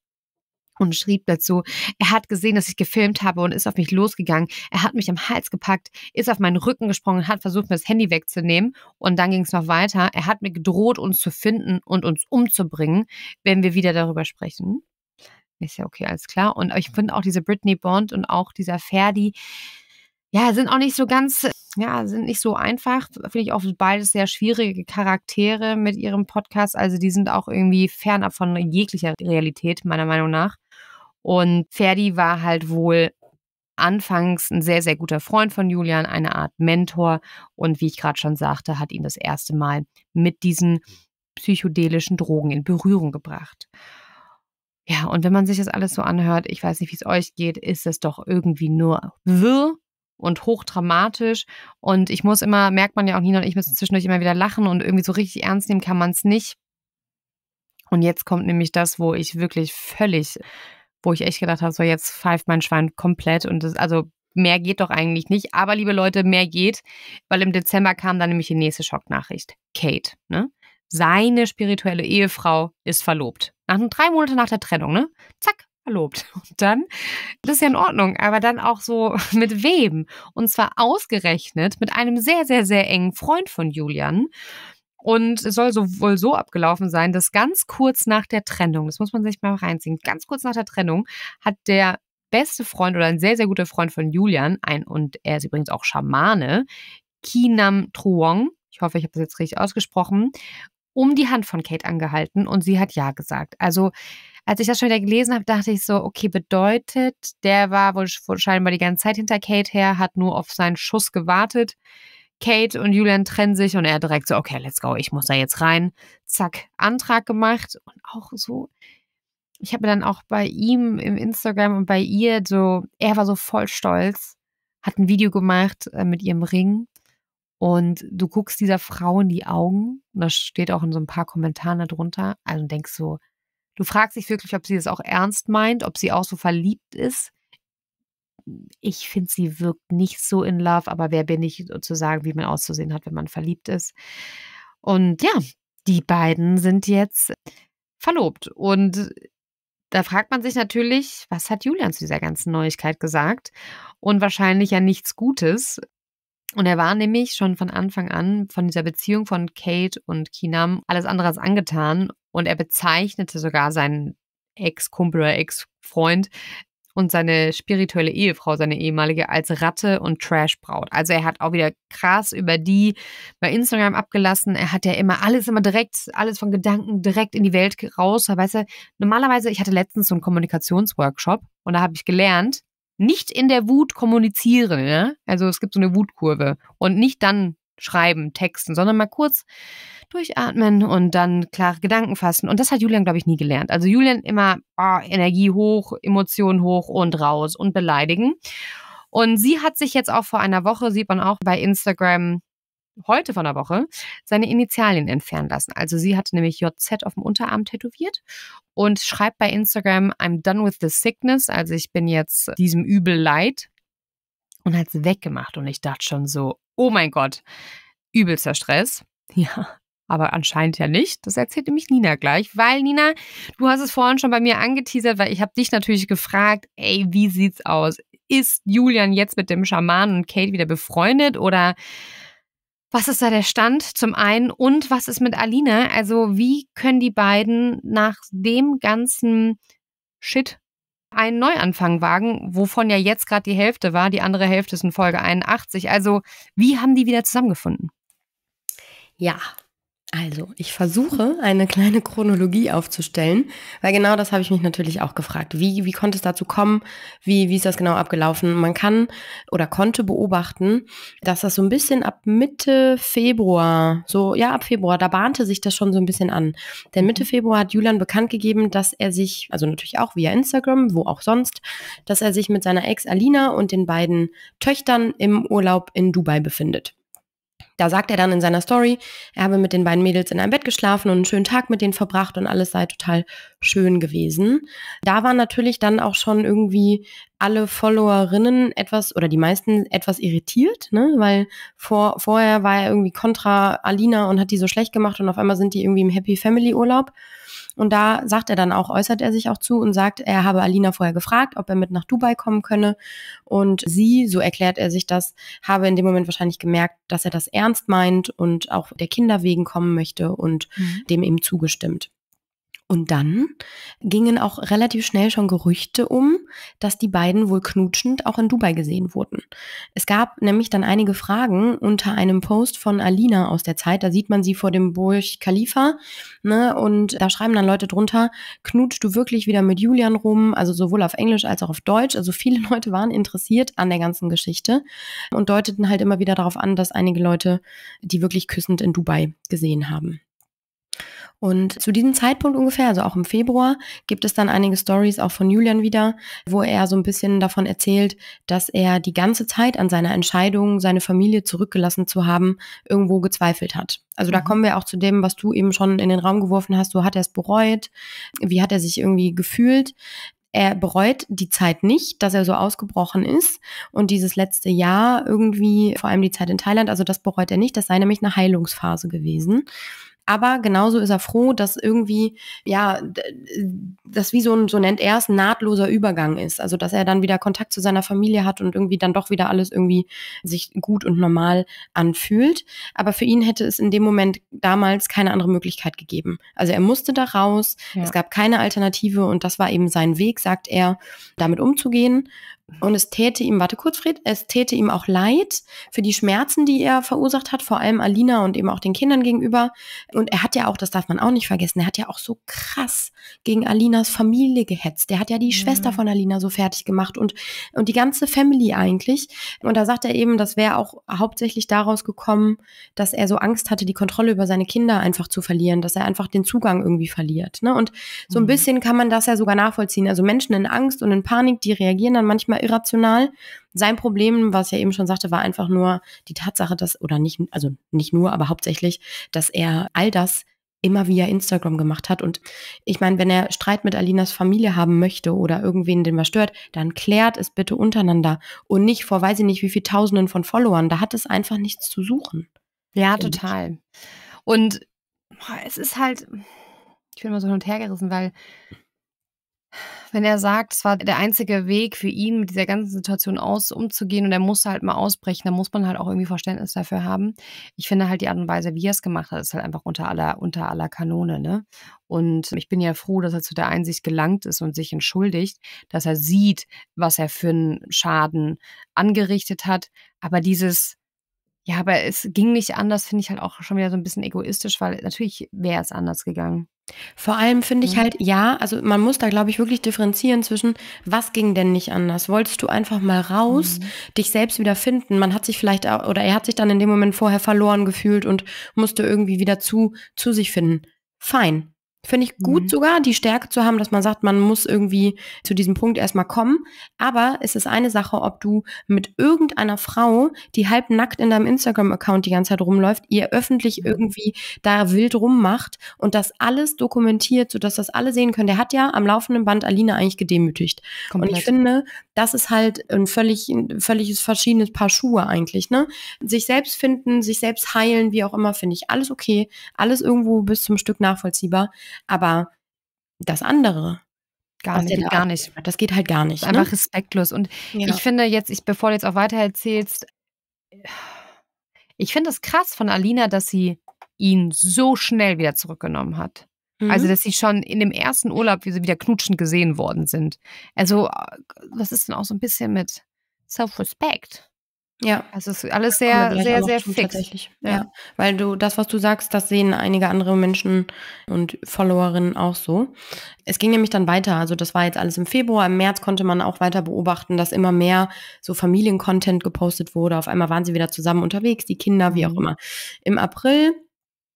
und schrieb dazu, er hat gesehen, dass ich gefilmt habe und ist auf mich losgegangen. Er hat mich am Hals gepackt, ist auf meinen Rücken gesprungen, hat versucht, mir das Handy wegzunehmen. Und dann ging es noch weiter. Er hat mir gedroht, uns zu finden und uns umzubringen, wenn wir wieder darüber sprechen. Ist ja okay, alles klar. Und ich finde auch diese Britney Bond und auch dieser Ferdi, ja, sind auch nicht so ganz, ja, sind nicht so einfach. Finde ich auch beides sehr schwierige Charaktere mit ihrem Podcast. Also die sind auch irgendwie fernab von jeglicher Realität, meiner Meinung nach. Und Ferdi war halt wohl anfangs ein sehr, sehr guter Freund von Julian, eine Art Mentor. Und wie ich gerade schon sagte, hat ihn das erste Mal mit diesen psychedelischen Drogen in Berührung gebracht. Ja, und wenn man sich das alles so anhört, ich weiß nicht, wie es euch geht, ist es doch irgendwie nur wirr und hochdramatisch. Und ich muss immer, merkt man ja auch, Nina und ich müssen zwischendurch immer wieder lachen und irgendwie so richtig ernst nehmen kann man es nicht. Und jetzt kommt nämlich das, wo ich wirklich völlig wo ich echt gedacht habe, so jetzt pfeift mein Schwein komplett und das, also mehr geht doch eigentlich nicht. Aber liebe Leute, mehr geht, weil im Dezember kam dann nämlich die nächste Schocknachricht. Kate, ne? Seine spirituelle Ehefrau ist verlobt. Nach drei Monate nach der Trennung, ne? Zack, verlobt. <laughs> Und dann, das ist ja in Ordnung, aber dann auch so <laughs> mit wem? Und zwar ausgerechnet mit einem sehr, sehr, sehr engen Freund von Julian. Und es soll sowohl so abgelaufen sein, dass ganz kurz nach der Trennung, das muss man sich mal reinziehen, ganz kurz nach der Trennung hat der beste Freund oder ein sehr, sehr guter Freund von Julian, ein, und er ist übrigens auch Schamane, Kinam Truong, ich hoffe, ich habe das jetzt richtig ausgesprochen, um die Hand von Kate angehalten und sie hat Ja gesagt. Also, als ich das schon wieder gelesen habe, dachte ich so, okay, bedeutet, der war wohl scheinbar die ganze Zeit hinter Kate her, hat nur auf seinen Schuss gewartet. Kate und Julian trennen sich und er direkt so, okay, let's go, ich muss da jetzt rein. Zack, Antrag gemacht und auch so. Ich habe dann auch bei ihm im Instagram und bei ihr so, er war so voll stolz, hat ein Video gemacht äh, mit ihrem Ring und du guckst dieser Frau in die Augen und das steht auch in so ein paar Kommentaren darunter. Also denkst so, du fragst dich wirklich, ob sie das auch ernst meint, ob sie auch so verliebt ist ich finde, sie wirkt nicht so in Love, aber wer bin ich äh, zu sagen, wie man auszusehen hat, wenn man verliebt ist. Und ja, die beiden sind jetzt verlobt. Und da fragt man sich natürlich, was hat Julian zu dieser ganzen Neuigkeit gesagt? Und wahrscheinlich ja nichts Gutes. Und er war nämlich schon von Anfang an von dieser Beziehung von Kate und Kinam alles andere als angetan. Und er bezeichnete sogar seinen Ex-Kumpel oder Ex-Freund und seine spirituelle Ehefrau, seine ehemalige, als Ratte und Trash-Braut. Also er hat auch wieder krass über die bei Instagram abgelassen. Er hat ja immer alles immer direkt, alles von Gedanken direkt in die Welt raus. Weißt du, normalerweise, ich hatte letztens so einen Kommunikationsworkshop und da habe ich gelernt, nicht in der Wut kommunizieren. Ne? Also es gibt so eine Wutkurve und nicht dann schreiben, texten, sondern mal kurz durchatmen und dann klare Gedanken fassen. Und das hat Julian, glaube ich, nie gelernt. Also Julian immer oh, Energie hoch, Emotionen hoch und raus und beleidigen. Und sie hat sich jetzt auch vor einer Woche, sieht man auch bei Instagram, heute von der Woche seine Initialien entfernen lassen. Also sie hatte nämlich JZ auf dem Unterarm tätowiert und schreibt bei Instagram, I'm done with the sickness, also ich bin jetzt diesem Übel leid und hat es weggemacht. Und ich dachte schon so, oh mein Gott, übelster Stress. Ja, aber anscheinend ja nicht. Das erzählt nämlich Nina gleich, weil Nina, du hast es vorhin schon bei mir angeteasert, weil ich habe dich natürlich gefragt, ey, wie sieht's aus? Ist Julian jetzt mit dem Schamanen und Kate wieder befreundet oder was ist da der Stand zum einen und was ist mit Alina? Also wie können die beiden nach dem ganzen Shit, einen Neuanfang wagen, wovon ja jetzt gerade die Hälfte war, die andere Hälfte ist in Folge 81. Also wie haben die wieder zusammengefunden? Ja, also, ich versuche, eine kleine Chronologie aufzustellen, weil genau das habe ich mich natürlich auch gefragt. Wie, wie konnte es dazu kommen? Wie, wie ist das genau abgelaufen? Man kann oder konnte beobachten, dass das so ein bisschen ab Mitte Februar, so, ja, ab Februar, da bahnte sich das schon so ein bisschen an. Denn Mitte mhm. Februar hat Julian bekannt gegeben, dass er sich, also natürlich auch via Instagram, wo auch sonst, dass er sich mit seiner Ex Alina und den beiden Töchtern im Urlaub in Dubai befindet. Da sagt er dann in seiner Story, er habe mit den beiden Mädels in einem Bett geschlafen und einen schönen Tag mit denen verbracht und alles sei total schön gewesen. Da waren natürlich dann auch schon irgendwie alle Followerinnen etwas oder die meisten etwas irritiert, ne? weil vor, vorher war er irgendwie kontra Alina und hat die so schlecht gemacht und auf einmal sind die irgendwie im Happy Family Urlaub. Und da sagt er dann auch, äußert er sich auch zu und sagt, er habe Alina vorher gefragt, ob er mit nach Dubai kommen könne. Und sie, so erklärt er sich das, habe in dem Moment wahrscheinlich gemerkt, dass er das ernst meint und auch der Kinder wegen kommen möchte und mhm. dem eben zugestimmt. Und dann gingen auch relativ schnell schon Gerüchte um, dass die beiden wohl knutschend auch in Dubai gesehen wurden. Es gab nämlich dann einige Fragen unter einem Post von Alina aus der Zeit. Da sieht man sie vor dem Burj Khalifa. Ne? Und da schreiben dann Leute drunter, knutschst du wirklich wieder mit Julian rum? Also sowohl auf Englisch als auch auf Deutsch. Also viele <laughs> Leute waren interessiert an der ganzen Geschichte und deuteten halt immer wieder darauf an, dass einige Leute die wirklich küssend in Dubai gesehen haben. Und zu diesem Zeitpunkt ungefähr, also auch im Februar, gibt es dann einige Stories auch von Julian wieder, wo er so ein bisschen davon erzählt, dass er die ganze Zeit an seiner Entscheidung, seine Familie zurückgelassen zu haben, irgendwo gezweifelt hat. Also da mhm. kommen wir auch zu dem, was du eben schon in den Raum geworfen hast. So hat er es bereut? Wie hat er sich irgendwie gefühlt? er bereut die Zeit nicht, dass er so ausgebrochen ist und dieses letzte Jahr irgendwie, vor allem die Zeit in Thailand, also das bereut er nicht, das sei nämlich eine Heilungsphase gewesen. Aber genauso ist er froh, dass irgendwie, ja, das wie so ein, so nennt er es, nahtloser Übergang ist. Also, dass er dann wieder Kontakt zu seiner Familie hat und irgendwie dann doch wieder alles irgendwie sich gut und normal anfühlt. Aber für ihn hätte es in dem Moment damals keine andere Möglichkeit gegeben. Also, er musste da raus. Ja. Es gab keine Alternative und das war eben sein Weg, sagt er, damit umzugehen. Und es täte ihm, warte kurz, Fred, es täte ihm auch leid für die Schmerzen, die er verursacht hat, vor allem Alina und eben auch den Kindern gegenüber. Und er hat ja auch, das darf man auch nicht vergessen, er hat ja auch so krass gegen Alinas Familie gehetzt. Der hat ja die mhm. Schwester von Alina so fertig gemacht und, und die ganze Family eigentlich. Und da sagt er eben, das wäre auch hauptsächlich daraus gekommen, dass er so Angst hatte, die Kontrolle über seine Kinder einfach zu verlieren, dass er einfach den Zugang irgendwie verliert. Ne? Und so ein mhm. bisschen kann man das ja sogar nachvollziehen. Also Menschen in Angst und in Panik, die reagieren dann manchmal irrational. Sein Problem, was er eben schon sagte, war einfach nur die Tatsache, dass, oder nicht, also nicht nur, aber hauptsächlich, dass er all das immer via Instagram gemacht hat. Und ich meine, wenn er Streit mit Alinas Familie haben möchte oder irgendwen, den was stört, dann klärt es bitte untereinander und nicht vor, weiß ich nicht, wie viel Tausenden von Followern. Da hat es einfach nichts zu suchen. Ja, total. Und boah, es ist halt, ich bin immer so hin und her gerissen, weil wenn er sagt, es war der einzige Weg für ihn, mit dieser ganzen Situation aus umzugehen und er musste halt mal ausbrechen, dann muss man halt auch irgendwie Verständnis dafür haben. Ich finde halt die Art und Weise, wie er es gemacht hat, ist halt einfach unter aller, unter aller Kanone, ne? Und ich bin ja froh, dass er zu der Einsicht gelangt ist und sich entschuldigt, dass er sieht, was er für einen Schaden angerichtet hat. Aber dieses, ja, aber es ging nicht anders, finde ich halt auch schon wieder so ein bisschen egoistisch, weil natürlich wäre es anders gegangen. Vor allem finde ich mhm. halt, ja, also man muss da, glaube ich, wirklich differenzieren zwischen, was ging denn nicht anders? Wolltest du einfach mal raus, mhm. dich selbst wieder finden? Man hat sich vielleicht, oder er hat sich dann in dem Moment vorher verloren gefühlt und musste irgendwie wieder zu, zu sich finden. Fein. Finde ich gut mhm. sogar, die Stärke zu haben, dass man sagt, man muss irgendwie zu diesem Punkt erstmal kommen. Aber es ist eine Sache, ob du mit irgendeiner Frau, die halbnackt in deinem Instagram-Account die ganze Zeit rumläuft, ihr öffentlich mhm. irgendwie da wild rummacht und das alles dokumentiert, sodass das alle sehen können. Der hat ja am laufenden Band Alina eigentlich gedemütigt. Komplett. Und ich finde, das ist halt ein völlig, ein völliges verschiedenes Paar Schuhe eigentlich, ne? Sich selbst finden, sich selbst heilen, wie auch immer, finde ich alles okay, alles irgendwo bis zum Stück nachvollziehbar, aber das andere, Gar das Geht gar nicht. Das geht halt gar nicht. Ne? Einfach respektlos. Und ja. ich finde jetzt, ich, bevor du jetzt auch weiter erzählst, ich finde es krass von Alina, dass sie ihn so schnell wieder zurückgenommen hat. Also, mhm. dass sie schon in dem ersten Urlaub, wie sie wieder knutschend gesehen worden sind. Also, was äh, ist denn auch so ein bisschen mit Self-Respect. Ja. Also es ist alles sehr, sehr, sehr fix. Tatsächlich. Ja. ja. Weil du, das, was du sagst, das sehen einige andere Menschen und Followerinnen auch so. Es ging nämlich dann weiter. Also das war jetzt alles im Februar. Im März konnte man auch weiter beobachten, dass immer mehr so Familiencontent gepostet wurde. Auf einmal waren sie wieder zusammen unterwegs, die Kinder, wie auch mhm. immer. Im April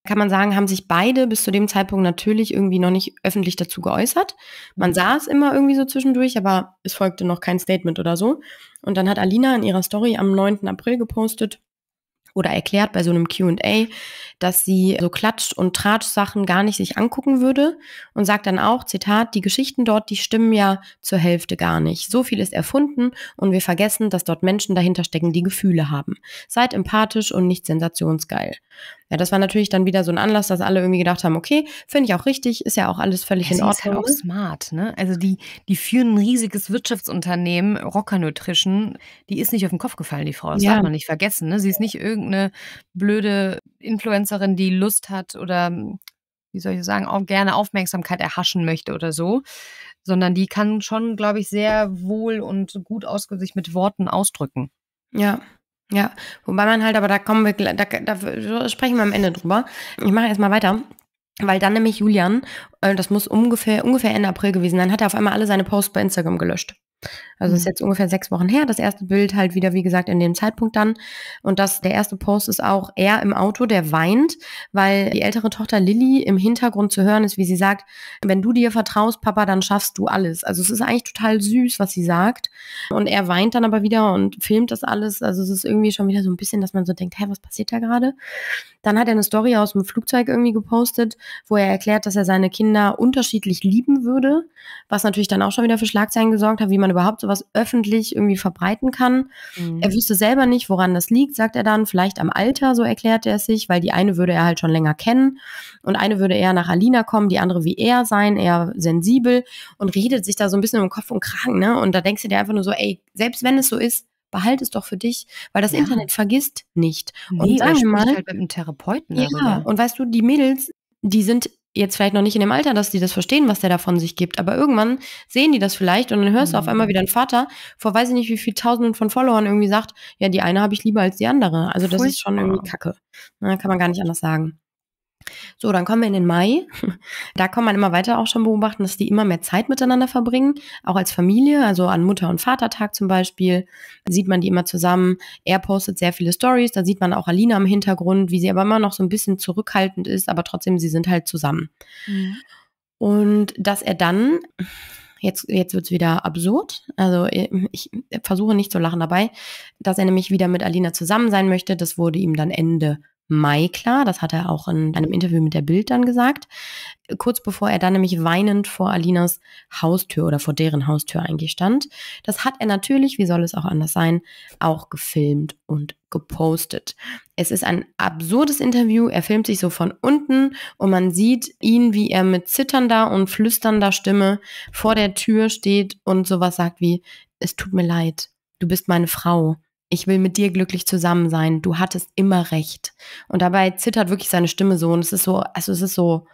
kann man sagen, haben sich beide bis zu dem Zeitpunkt natürlich irgendwie noch nicht öffentlich dazu geäußert. Man mhm. sah es immer irgendwie so zwischendurch, aber es folgte noch kein Statement oder so. Und dann hat Alina in ihrer Story am 9. April gepostet oder erklärt bei so einem QA, dass sie so Klatsch- und Tratsch-Sachen gar nicht sich angucken würde und sagt dann auch, Zitat, die Geschichten dort, die stimmen ja zur Hälfte gar nicht. So viel ist erfunden und wir vergessen, dass dort Menschen dahinter stecken, die Gefühle haben. Seid empathisch und nicht sensationsgeil. Ja, das war natürlich dann wieder so ein Anlass, dass alle irgendwie gedacht haben, okay, finde ich auch richtig, ist ja auch alles völlig ja, in Ordnung. Sie Ist halt auch ne? smart, ne? Also die, die führen ein riesiges Wirtschaftsunternehmen, Rocker Nutrition, die ist nicht auf den Kopf gefallen, die Frau. Das ja. darf man nicht vergessen, ne? Sie ist nicht irgendeine blöde Influencerin, die Lust hat oder wie soll ich sagen, auch gerne Aufmerksamkeit erhaschen möchte oder so, sondern die kann schon, glaube ich, sehr wohl und gut sich mit Worten ausdrücken. Ja, ja, wobei man halt, aber da kommen wir, da, da sprechen wir am Ende drüber. Ich mache erstmal weiter. Weil dann nämlich Julian, äh, das muss ungefähr, ungefähr Ende April gewesen sein, hat er auf einmal alle seine Posts bei Instagram gelöscht. Also mhm. ist jetzt ungefähr sechs Wochen her. Das erste Bild halt wieder, wie gesagt, in dem Zeitpunkt dann. Und das, der erste Post ist auch er im Auto, der weint, weil die ältere Tochter Lilly im Hintergrund zu hören ist, wie sie sagt, wenn du dir vertraust, Papa, dann schaffst du alles. Also es ist eigentlich total süß, was sie sagt. Und er weint dann aber wieder und filmt das alles. Also es ist irgendwie schon wieder so ein bisschen, dass man so denkt, hä, was passiert da gerade? Dann hat er eine Story aus dem Flugzeug irgendwie gepostet, wo er erklärt, dass er seine Kinder unterschiedlich lieben würde, was natürlich dann auch schon wieder für Schlagzeilen gesorgt hat, wie man man überhaupt sowas öffentlich irgendwie verbreiten kann. Mhm. Er wüsste selber nicht, woran das liegt, sagt er dann. Vielleicht am Alter, so erklärt er es sich, weil die eine würde er halt schon länger kennen und eine würde eher nach Alina kommen, die andere wie er sein, eher sensibel und redet sich da so ein bisschen im Kopf und Kragen. Ne? Und da denkst du dir einfach nur so, ey, selbst wenn es so ist, behalt es doch für dich, weil das ja. Internet vergisst nicht. Nee, und sag mal, halt mit einem Therapeuten. Ja, darüber. und weißt du, die Mädels, die sind jetzt vielleicht noch nicht in dem Alter, dass die das verstehen, was der da von sich gibt, aber irgendwann sehen die das vielleicht und dann hörst mhm. du auf mhm. einmal wieder ein Vater vor weiß ich nicht wie viel Tausenden von Followern irgendwie sagt, ja, die eine habe ich lieber als die andere. Also das Furchtbar. ist schon irgendwie Kacke. Na, kann man gar nicht anders sagen. So, dann kommen wir in den Mai. Da kann man immer weiter auch schon beobachten, dass die immer mehr Zeit miteinander verbringen, auch als Familie, also an Mutter- und Vatertag zum Beispiel, sieht man die immer zusammen. Er postet sehr viele Stories, da sieht man auch Alina im Hintergrund, wie sie aber immer noch so ein bisschen zurückhaltend ist, aber trotzdem, sie sind halt zusammen. Mhm. Und dass er dann jetzt, jetzt wird es wieder absurd. Also äh, ich versuche nicht zu lachen dabei, dass er nämlich wieder mit Alina zusammen sein möchte. Das wurde ihm dann Ende Maikler, das hat er auch in einem Interview mit der Bild dann gesagt, kurz bevor er dann nämlich weinend vor Alinas Haustür oder vor deren Haustür eigentlich stand. Das hat er natürlich, wie soll es auch anders sein, auch gefilmt und gepostet. Es ist ein absurdes Interview, er filmt sich so von unten und man sieht ihn, wie er mit zitternder und flüsternder Stimme vor der Tür steht und sowas sagt wie, es tut mir leid, du bist meine Frau, ich will mit dir glücklich zusammen sein, du hattest immer recht. Und dabei zittert wirklich seine Stimme so und es ist so, also es ist so,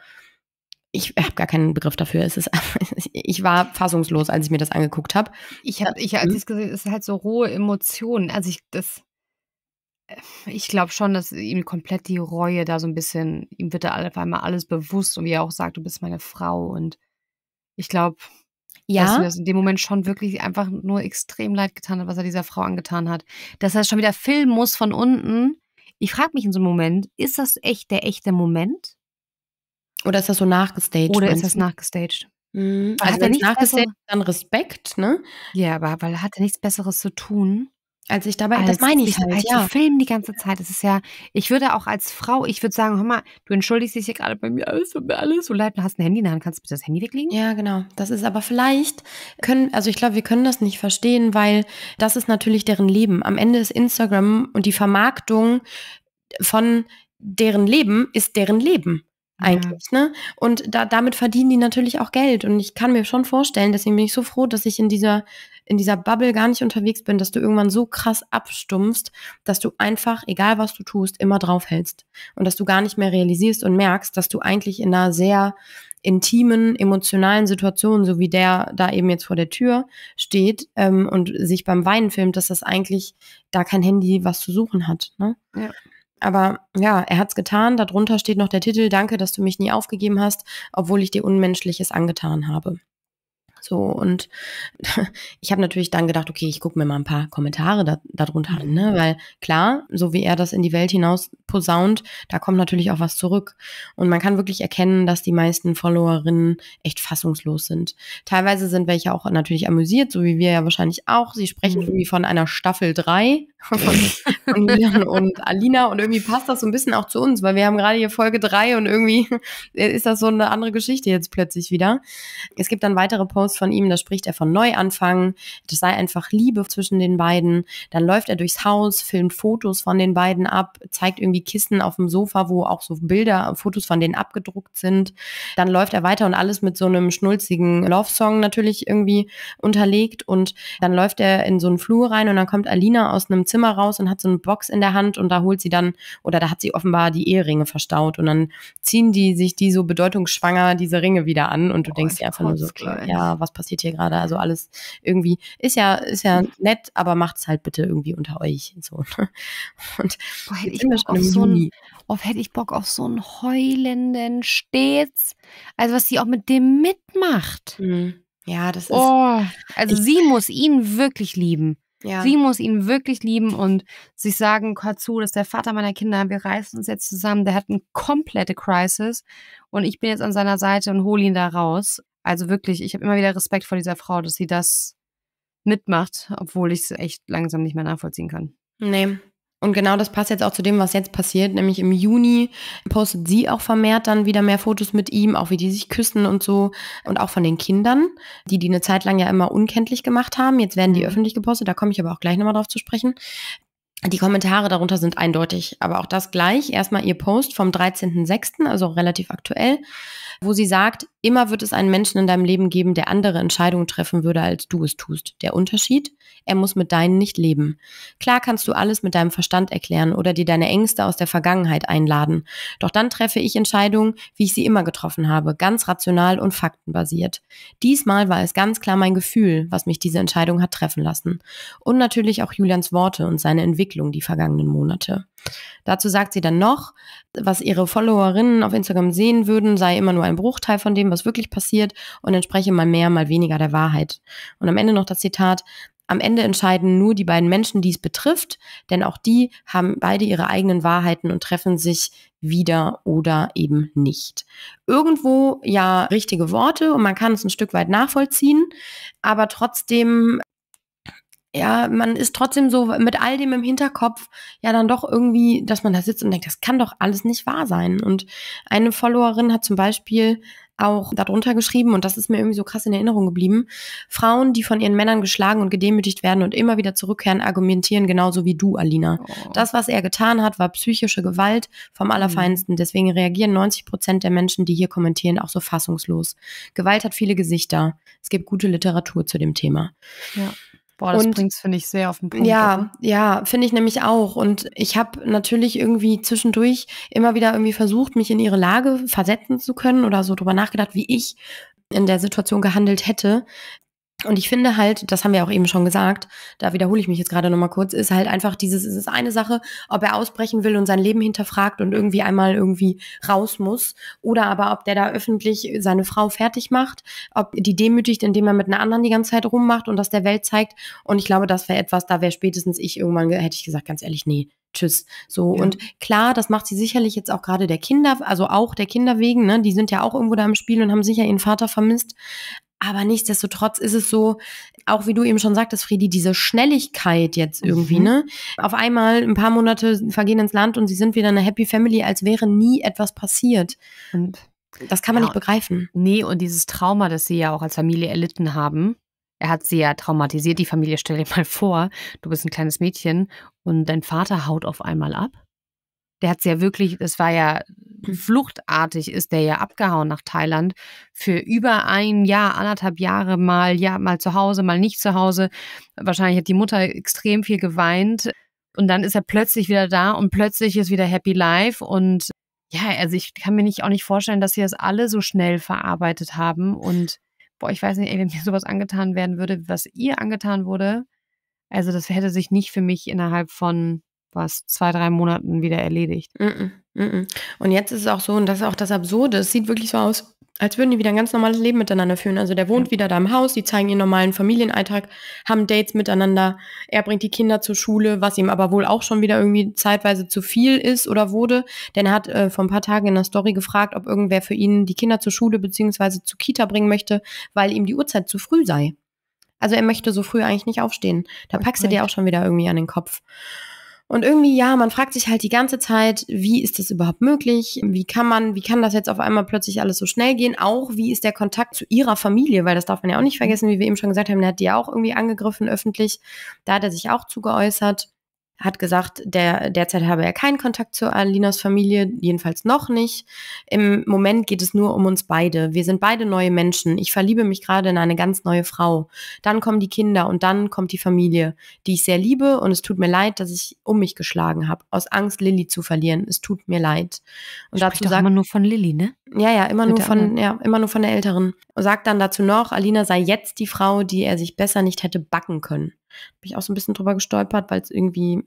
ich habe gar keinen Begriff dafür. Es ist, <laughs> ich war fassungslos, als ich mir das angeguckt habe. Ich habe, ich, als hm? ich es gesehen es ist halt so rohe Emotionen. Also ich, das, ich glaube schon, dass ihm komplett die Reue da so ein bisschen, ihm wird da auf einmal alles bewusst und wie er auch sagt, du bist meine Frau und ich glaube, ja. Dass mir das in dem Moment schon wirklich einfach nur extrem leid getan hat, was er dieser Frau angetan hat. Dass er schon wieder filmen muss von unten. Ich frage mich in so einem Moment, ist das echt der echte Moment? Oder ist das so nachgestaged? Oder ist das nachgestaged? Mhm. Also, also wenn nachgestaged, dann Respekt, ne? Ja, aber weil hat er nichts Besseres zu tun. Als ich dabei, als das meine ich halt, ja. Film die ganze Zeit, das ist ja, ich würde auch als Frau, ich würde sagen, hör mal, du entschuldigst dich hier gerade bei mir, alles und mir alles so leid, du hast ein Handy in der Hand, kannst du bitte das Handy weglegen? Ja, genau. Das ist aber vielleicht, können, also ich glaube, wir können das nicht verstehen, weil das ist natürlich deren Leben. Am Ende ist Instagram und die Vermarktung von deren Leben ist deren Leben. Mhm. eigentlich. Ja. Ne? Und da, damit verdienen die natürlich auch Geld. Und ich kann mir schon vorstellen, deswegen bin ich so froh, dass ich in dieser, in dieser Bubble gar nicht unterwegs bin, dass du irgendwann so krass abstumpfst, dass du einfach, egal was du tust, immer draufhältst. Und dass du gar nicht mehr realisierst und merkst, dass du eigentlich in einer sehr intimen, emotionalen Situation, so wie der da eben jetzt vor der Tür steht ähm, und sich beim Weinen filmt, dass das eigentlich da kein Handy was zu suchen hat. Ne? Ja. Aber ja, er hat's getan. Darunter steht noch der Titel Danke, dass du mich nie aufgegeben hast, obwohl ich dir Unmenschliches angetan habe. So, und <laughs> ich habe natürlich dann gedacht, okay, ich gucke mir mal ein paar Kommentare da, darunter an, ne? Mhm. Weil klar, so wie er das in die Welt hinaus posaunt, da kommt natürlich auch was zurück. Und man kann wirklich erkennen, dass die meisten Followerinnen echt fassungslos sind. Teilweise sind welche auch natürlich amüsiert, so wie wir ja wahrscheinlich auch. Sie sprechen mhm. irgendwie von einer Staffel 3 <laughs> von, von Julian und Alina und irgendwie passt das so ein bisschen auch zu uns, weil wir haben gerade hier Folge 3 und irgendwie <laughs> ist das so eine andere Geschichte jetzt plötzlich wieder. Es gibt dann weitere Posts, Chance von ihm, da spricht er von Neuanfang, das sei einfach Liebe zwischen den beiden. Dann läuft er durchs Haus, filmt Fotos von den beiden ab, zeigt irgendwie Kissen auf dem Sofa, wo auch so Bilder, Fotos von denen abgedruckt sind. Dann läuft er weiter und alles mit so einem schnulzigen Love-Song natürlich irgendwie unterlegt und dann läuft er in so einen Flur rein und dann kommt Alina aus einem Zimmer raus und hat so eine Box in der Hand und da holt sie dann oder da hat sie offenbar die Eheringe verstaut und dann ziehen die sich die so bedeutungsschwanger diese Ringe wieder an und du oh, denkst dir einfach nur so, okay, ja, was passiert hier gerade. Also alles irgendwie ist ja, ist ja hm. nett, aber macht's halt bitte irgendwie unter euch. So. Ne? <laughs> Und Boah, oh, hätte ich Bock auf so einen, auf, hätte ich Bock auf so einen heulenden stets. Also was sie auch mit dem mitmacht. Mhm. Ja, das ist. Oh, also ich, sie muss ihn wirklich lieben. Ja. Sie muss ihn wirklich lieben und sich sagen, Katsu, das ist der Vater meiner Kinder, wir reißen uns jetzt zusammen, der hat eine komplette Crisis und ich bin jetzt an seiner Seite und hole ihn da raus. Also wirklich, ich habe immer wieder Respekt vor dieser Frau, dass sie das mitmacht, obwohl ich es echt langsam nicht mehr nachvollziehen kann. Nee, und genau das passt jetzt auch zu dem, was jetzt passiert. Nämlich im Juni postet sie auch vermehrt dann wieder mehr Fotos mit ihm, auch wie die sich küssen und so. Und auch von den Kindern, die die eine Zeit lang ja immer unkenntlich gemacht haben. Jetzt werden die mhm. öffentlich gepostet, da komme ich aber auch gleich nochmal drauf zu sprechen. Die Kommentare darunter sind eindeutig, aber auch das gleich. Erstmal ihr Post vom 13.06., also relativ aktuell, wo sie sagt, immer wird es einen Menschen in deinem Leben geben, der andere Entscheidungen treffen würde, als du es tust. Der Unterschied? Er muss mit deinen nicht leben. Klar kannst du alles mit deinem Verstand erklären oder dir deine Ängste aus der Vergangenheit einladen. Doch dann treffe ich Entscheidungen, wie ich sie immer getroffen habe, ganz rational und faktenbasiert. Diesmal war es ganz klar mein Gefühl, was mich diese Entscheidung hat treffen lassen. Und natürlich auch Julians Worte und seine Entwicklung Entwicklung die vergangenen Monate. Dazu sagt sie dann noch, was ihre Followerinnen auf Instagram sehen würden, sei immer nur ein Bruchteil von dem, was wirklich passiert und entspreche mal mehr, mal weniger der Wahrheit. Und am Ende noch das Zitat, am Ende entscheiden nur die beiden Menschen, die es betrifft, denn auch die haben beide ihre eigenen Wahrheiten und treffen sich wieder oder eben nicht. Irgendwo ja richtige Worte und man kann es ein Stück weit nachvollziehen, aber trotzdem ja, man ist trotzdem so mit all dem im Hinterkopf, ja, dann doch irgendwie, dass man da sitzt und denkt, das kann doch alles nicht wahr sein. Und eine Followerin hat zum Beispiel auch darunter geschrieben, und das ist mir irgendwie so krass in Erinnerung geblieben, Frauen, die von ihren Männern geschlagen und gedemütigt werden und immer wieder zurückkehren, argumentieren genauso wie du, Alina. Oh. Das, was er getan hat, war psychische Gewalt vom mhm. Allerfeinsten. Deswegen reagieren 90 Prozent der Menschen, die hier kommentieren, auch so fassungslos. Gewalt hat viele Gesichter. Es gibt gute Literatur zu dem Thema. Ja. Boah, das bringt es, finde ich, sehr auf den Punkt. Ja, ja, finde ich nämlich auch. Und ich habe natürlich irgendwie zwischendurch immer wieder irgendwie versucht, mich in ihre Lage versetzen zu können oder so drüber nachgedacht, wie ich in der Situation gehandelt hätte. Und ich finde halt, das haben wir auch eben schon gesagt, da wiederhole ich mich jetzt gerade nochmal kurz, ist halt einfach dieses, es ist eine Sache, ob er ausbrechen will und sein Leben hinterfragt und irgendwie einmal irgendwie raus muss, oder aber ob der da öffentlich seine Frau fertig macht, ob die demütigt, indem er mit einer anderen die ganze Zeit rummacht und das der Welt zeigt. Und ich glaube, das wäre etwas, da wäre spätestens ich irgendwann, hätte ich gesagt, ganz ehrlich, nee, tschüss. So, ja. und klar, das macht sie sicherlich jetzt auch gerade der Kinder, also auch der Kinder wegen, ne? Die sind ja auch irgendwo da im Spiel und haben sicher ihren Vater vermisst. Aber nichtsdestotrotz ist es so, auch wie du eben schon sagtest, Friedi, diese Schnelligkeit jetzt irgendwie, mhm. ne? Auf einmal ein paar Monate vergehen ins Land und sie sind wieder eine Happy Family, als wäre nie etwas passiert. Und das kann man ja, nicht begreifen. Nee, und dieses Trauma, das sie ja auch als Familie erlitten haben, er hat sie ja traumatisiert, die Familie. Stell dir mal vor, du bist ein kleines Mädchen und dein Vater haut auf einmal ab der hat es ja wirklich, das war ja hm. fluchtartig, ist der ja abgehauen nach Thailand für über ein Jahr, anderthalb Jahre mal, ja, mal zu Hause, mal nicht zu Hause. Wahrscheinlich hat die Mutter extrem viel geweint. Und dann ist er plötzlich wieder da und plötzlich ist wieder Happy Life und ja, also ich kann mir nicht, auch nicht vorstellen, dass sie das alle so schnell verarbeitet haben. Und boah, ich weiß nicht, ey, wenn mir sowas angetan werden würde, was ihr angetan wurde, also das hätte sich nicht für mich innerhalb von was zwei, drei Monaten wieder erledigt. Mm, mm -mm, mm und jetzt ist es auch so, und das ist auch das Absurde, es sieht wirklich so aus, als würden die wieder ein ganz normales Leben miteinander führen. Also der wohnt ja. wieder da im Haus, die zeigen ihren normalen Familienalltag, haben Dates miteinander, er bringt die Kinder zur Schule, was ihm aber wohl auch schon wieder irgendwie zeitweise zu viel ist oder wurde. Denn er hat äh, vor ein paar Tagen in der Story gefragt, ob irgendwer für ihn die Kinder zur Schule beziehungsweise zur Kita bringen möchte, weil ihm die Uhrzeit zu früh sei. Also er möchte so früh eigentlich nicht aufstehen. Da packst du dir auch schon wieder irgendwie an den Kopf. Und irgendwie, ja, man fragt sich halt die ganze Zeit, wie ist das überhaupt möglich? Wie kann man, wie kann das jetzt auf einmal plötzlich alles so schnell gehen? Auch, wie ist der Kontakt zu ihrer Familie? Weil das darf man ja auch nicht vergessen, wie wir eben schon gesagt haben, der hat die auch irgendwie angegriffen öffentlich. Da hat er sich auch zugeäußert hat gesagt, der, derzeit habe er keinen Kontakt zu Alinas Familie, jedenfalls noch nicht. Im Moment geht es nur um uns beide. Wir sind beide neue Menschen. Ich verliebe mich gerade in eine ganz neue Frau. Dann kommen die Kinder und dann kommt die Familie, die ich sehr liebe und es tut mir leid, dass ich um mich geschlagen habe, aus Angst, Lilly zu verlieren. Es tut mir leid. Und Sprich dazu sagt immer nur von Lilly, ne? Ja, ja, immer nur von, ja, immer nur von der Älteren. Und sagt dann dazu noch, Alina sei jetzt die Frau, die er sich besser nicht hätte backen können. Bin ich auch so ein bisschen drüber gestolpert, weil es irgendwie.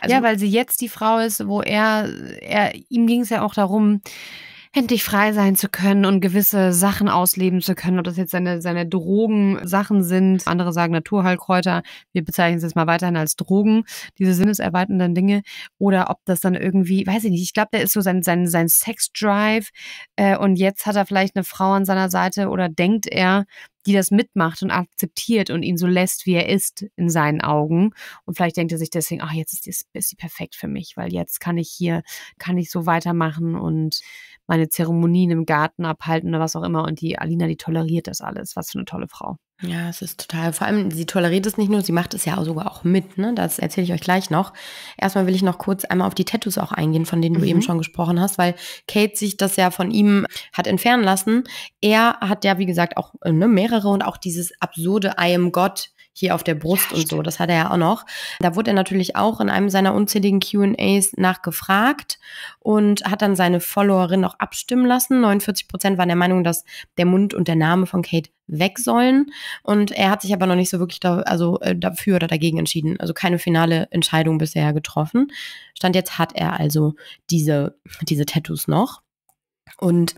Also ja, weil sie jetzt die Frau ist, wo er, er ihm ging es ja auch darum, endlich frei sein zu können und gewisse Sachen ausleben zu können, ob das jetzt seine, seine Drogensachen sind. Andere sagen Naturheilkräuter. Wir bezeichnen es jetzt mal weiterhin als Drogen, diese sinneserweiternden Dinge. Oder ob das dann irgendwie, weiß ich nicht, ich glaube, der ist so sein, sein, sein Sex-Drive äh, und jetzt hat er vielleicht eine Frau an seiner Seite oder denkt er, die das mitmacht und akzeptiert und ihn so lässt, wie er ist in seinen Augen. Und vielleicht denkt er sich deswegen, ach, jetzt ist, ist, ist sie perfekt für mich, weil jetzt kann ich hier, kann ich so weitermachen und meine Zeremonien im Garten abhalten oder was auch immer. Und die Alina, die toleriert das alles. Was für eine tolle Frau. Ja, es ist total. Vor allem, sie toleriert es nicht nur, sie macht es ja auch sogar auch mit. Ne? Das erzähle ich euch gleich noch. Erstmal will ich noch kurz einmal auf die Tattoos auch eingehen, von denen du mhm. eben schon gesprochen hast, weil Kate sich das ja von ihm hat entfernen lassen. Er hat ja, wie gesagt, auch äh, ne, mehrere und auch dieses absurde I am God hier auf der Brust ja, und so. Das hat er ja auch noch. Da wurde er natürlich auch in einem seiner unzähligen QAs nachgefragt und hat dann seine Followerin auch abstimmen lassen. 49 Prozent waren der Meinung, dass der Mund und der Name von Kate weg sollen. Und er hat sich aber noch nicht so wirklich da, also, äh, dafür oder dagegen entschieden. Also keine finale Entscheidung bisher getroffen. Stand jetzt hat er also diese, diese Tattoos noch. Und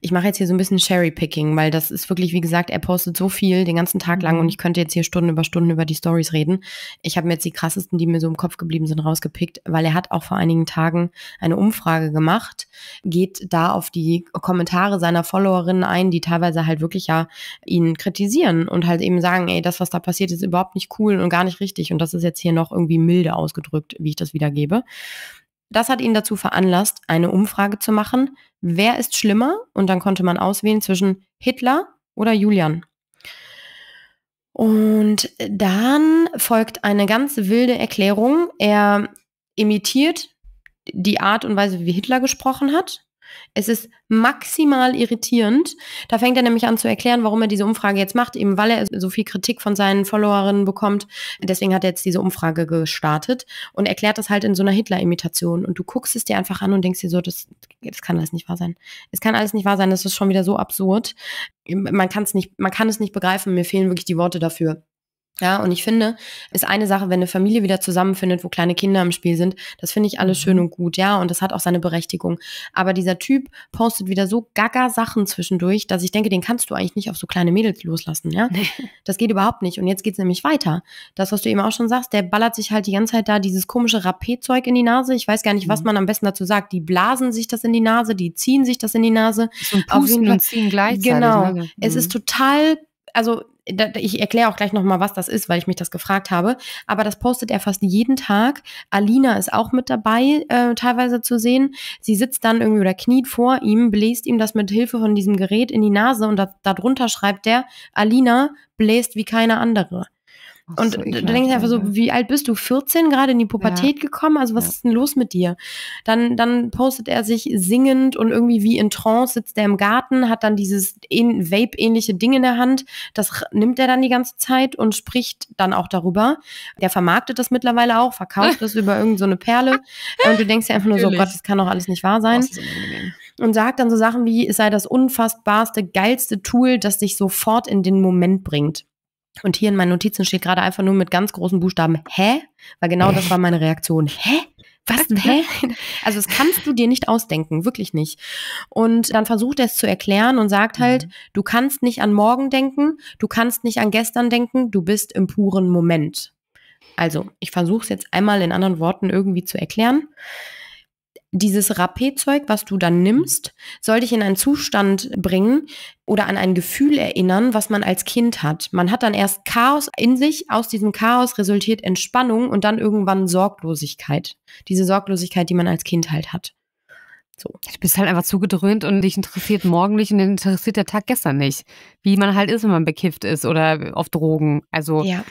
ich mache jetzt hier so ein bisschen Sherry-Picking, weil das ist wirklich, wie gesagt, er postet so viel den ganzen Tag lang mhm. und ich könnte jetzt hier Stunden über Stunden über die Stories reden. Ich habe mir jetzt die krassesten, die mir so im Kopf geblieben sind, rausgepickt, weil er hat auch vor einigen Tagen eine Umfrage gemacht, geht da auf die Kommentare seiner Followerinnen ein, die teilweise halt wirklich ja ihn kritisieren und halt eben sagen, ey, das, was da passiert, ist überhaupt nicht cool und gar nicht richtig. Und das ist jetzt hier noch irgendwie milde ausgedrückt, wie ich das wiedergebe. Das hat ihn dazu veranlasst, eine Umfrage zu machen, wer ist schlimmer? Und dann konnte man auswählen zwischen Hitler oder Julian. Und dann folgt eine ganz wilde Erklärung. Er imitiert die Art und Weise, wie Hitler gesprochen hat. Es ist maximal irritierend. Da fängt er nämlich an zu erklären, warum er diese Umfrage jetzt macht, eben weil er so viel Kritik von seinen Followerinnen bekommt. Deswegen hat er jetzt diese Umfrage gestartet und erklärt das halt in so einer Hitler-Imitation. Und du guckst es dir einfach an und denkst dir so, das, das kann alles nicht wahr sein. Es kann alles nicht wahr sein, das ist schon wieder so absurd. Man kann nicht, man kann es nicht begreifen, mir fehlen wirklich die Worte dafür. Ja, und ich finde, ist eine Sache, wenn eine Familie wieder zusammenfindet, wo kleine Kinder im Spiel sind, das finde ich alles schön mhm. und gut, ja, und das hat auch seine Berechtigung. Aber dieser Typ postet wieder so gaga Sachen zwischendurch, dass ich denke, den kannst du eigentlich nicht auf so kleine Mädels loslassen, ja. Nee. Das geht überhaupt nicht. Und jetzt geht es nämlich weiter. Das, was du eben auch schon sagst, der ballert sich halt die ganze Zeit da dieses komische Rapé-Zeug in die Nase. Ich weiß gar nicht, was mhm. man am besten dazu sagt. Die blasen sich das in die Nase, die ziehen sich das in die Nase. So ein Pusten und ziehen gleichzeitig. Genau. Ne? Es ist mhm. total also ich erkläre auch gleich nochmal, was das ist, weil ich mich das gefragt habe. Aber das postet er fast jeden Tag. Alina ist auch mit dabei, äh, teilweise zu sehen. Sie sitzt dann irgendwie oder kniet vor ihm, bläst ihm das mit Hilfe von diesem Gerät in die Nase und da, darunter schreibt er, Alina bläst wie keine andere und so dann denke ich einfach so, wie alt bist du? 14, gerade in die Pubertät ja. gekommen? Also was ja. ist denn los mit dir? Dann, dann postet er sich singend und irgendwie wie in Trance sitzt er im Garten, hat dann dieses Vape-ähnliche Ding in der Hand. Das nimmt er dann die ganze Zeit und spricht dann auch darüber. Der vermarktet das mittlerweile auch, verkauft <laughs> das über irgendeine so Perle. Und du denkst dir einfach nur Natürlich. so, Gott, das kann doch alles nicht wahr sein. Und sagt dann so Sachen wie, es sei das unfassbarste, geilste Tool, das dich sofort in den Moment bringt. Und hier in meinen Notizen steht gerade einfach nur mit ganz großen Buchstaben, hä? Weil genau das war meine Reaktion. Hä? Was? Hä? Also das kannst du dir nicht ausdenken, wirklich nicht. Und dann versucht er es zu erklären und sagt halt, mhm. du kannst nicht an morgen denken, du kannst nicht an gestern denken, du bist im puren Moment. Also ich versuche es jetzt einmal in anderen Worten irgendwie zu erklären. Dieses Rapé-Zeug, was du dann nimmst, soll dich in einen Zustand bringen oder an ein Gefühl erinnern, was man als Kind hat. Man hat dann erst Chaos in sich, aus diesem Chaos resultiert Entspannung und dann irgendwann Sorglosigkeit. Diese Sorglosigkeit, die man als Kind halt hat. So. Du bist halt einfach zugedröhnt und dich interessiert morgen nicht und den interessiert der Tag gestern nicht. Wie man halt ist, wenn man bekifft ist oder auf Drogen. Also ja.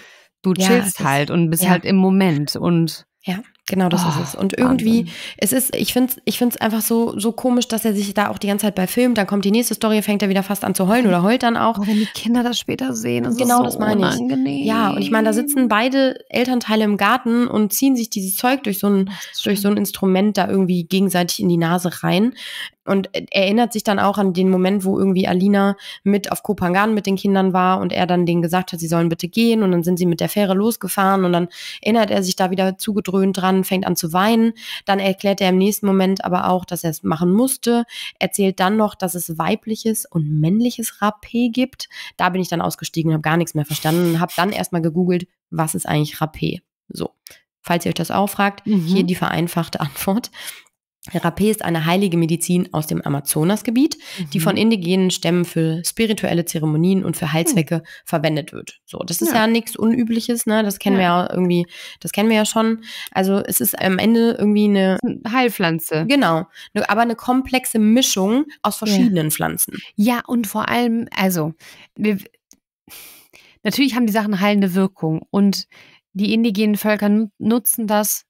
du chillst ja, halt und bist ja. halt im Moment und ja. Genau, das oh, ist es. Ah, und irgendwie, Wahnsinn. es ist, ich finde es ich find's einfach so, so komisch, dass er sich da auch die ganze Zeit bei filmt. Dann kommt die nächste Story, fängt er wieder fast an zu heulen oder heult dann auch. Oh, wenn die Kinder das später sehen, ist genau, das so das meine unangenehm. Ja, und ich meine, da sitzen beide Elternteile im Garten und ziehen sich dieses Zeug durch so ein, durch so ein Instrument da irgendwie gegenseitig in die Nase rein und erinnert sich dann auch an den Moment, wo irgendwie Alina mit auf Kopangan mit den Kindern war und er dann denen gesagt hat, sie sollen bitte gehen und dann sind sie mit der Fähre losgefahren und dann erinnert er sich da wieder zugedröhnt dran, fängt an zu weinen, dann erklärt er im nächsten Moment aber auch, dass er es machen musste, erzählt dann noch, dass es weibliches und männliches Rapé gibt. Da bin ich dann ausgestiegen, und habe gar nichts mehr verstanden und habe dann erstmal gegoogelt, was ist eigentlich Rapé? So, falls ihr euch das auch fragt, mhm. hier die vereinfachte Antwort. Rapé ist eine heilige Medizin aus dem Amazonasgebiet, mhm. die von indigenen Stämmen für spirituelle Zeremonien und für oh. Heilzwecke mhm. verwendet wird. So, das ist ja, ja nichts Unübliches, ne? Das kennen ja. wir ja irgendwie, das kennen wir ja schon. Also es ist am Ende irgendwie eine Heilpflanze. Genau, aber eine komplexe Mischung aus verschiedenen ja. Pflanzen. Ja, und vor allem, also wir, natürlich haben die Sachen heilende Wirkung und die indigenen Völker nutzen das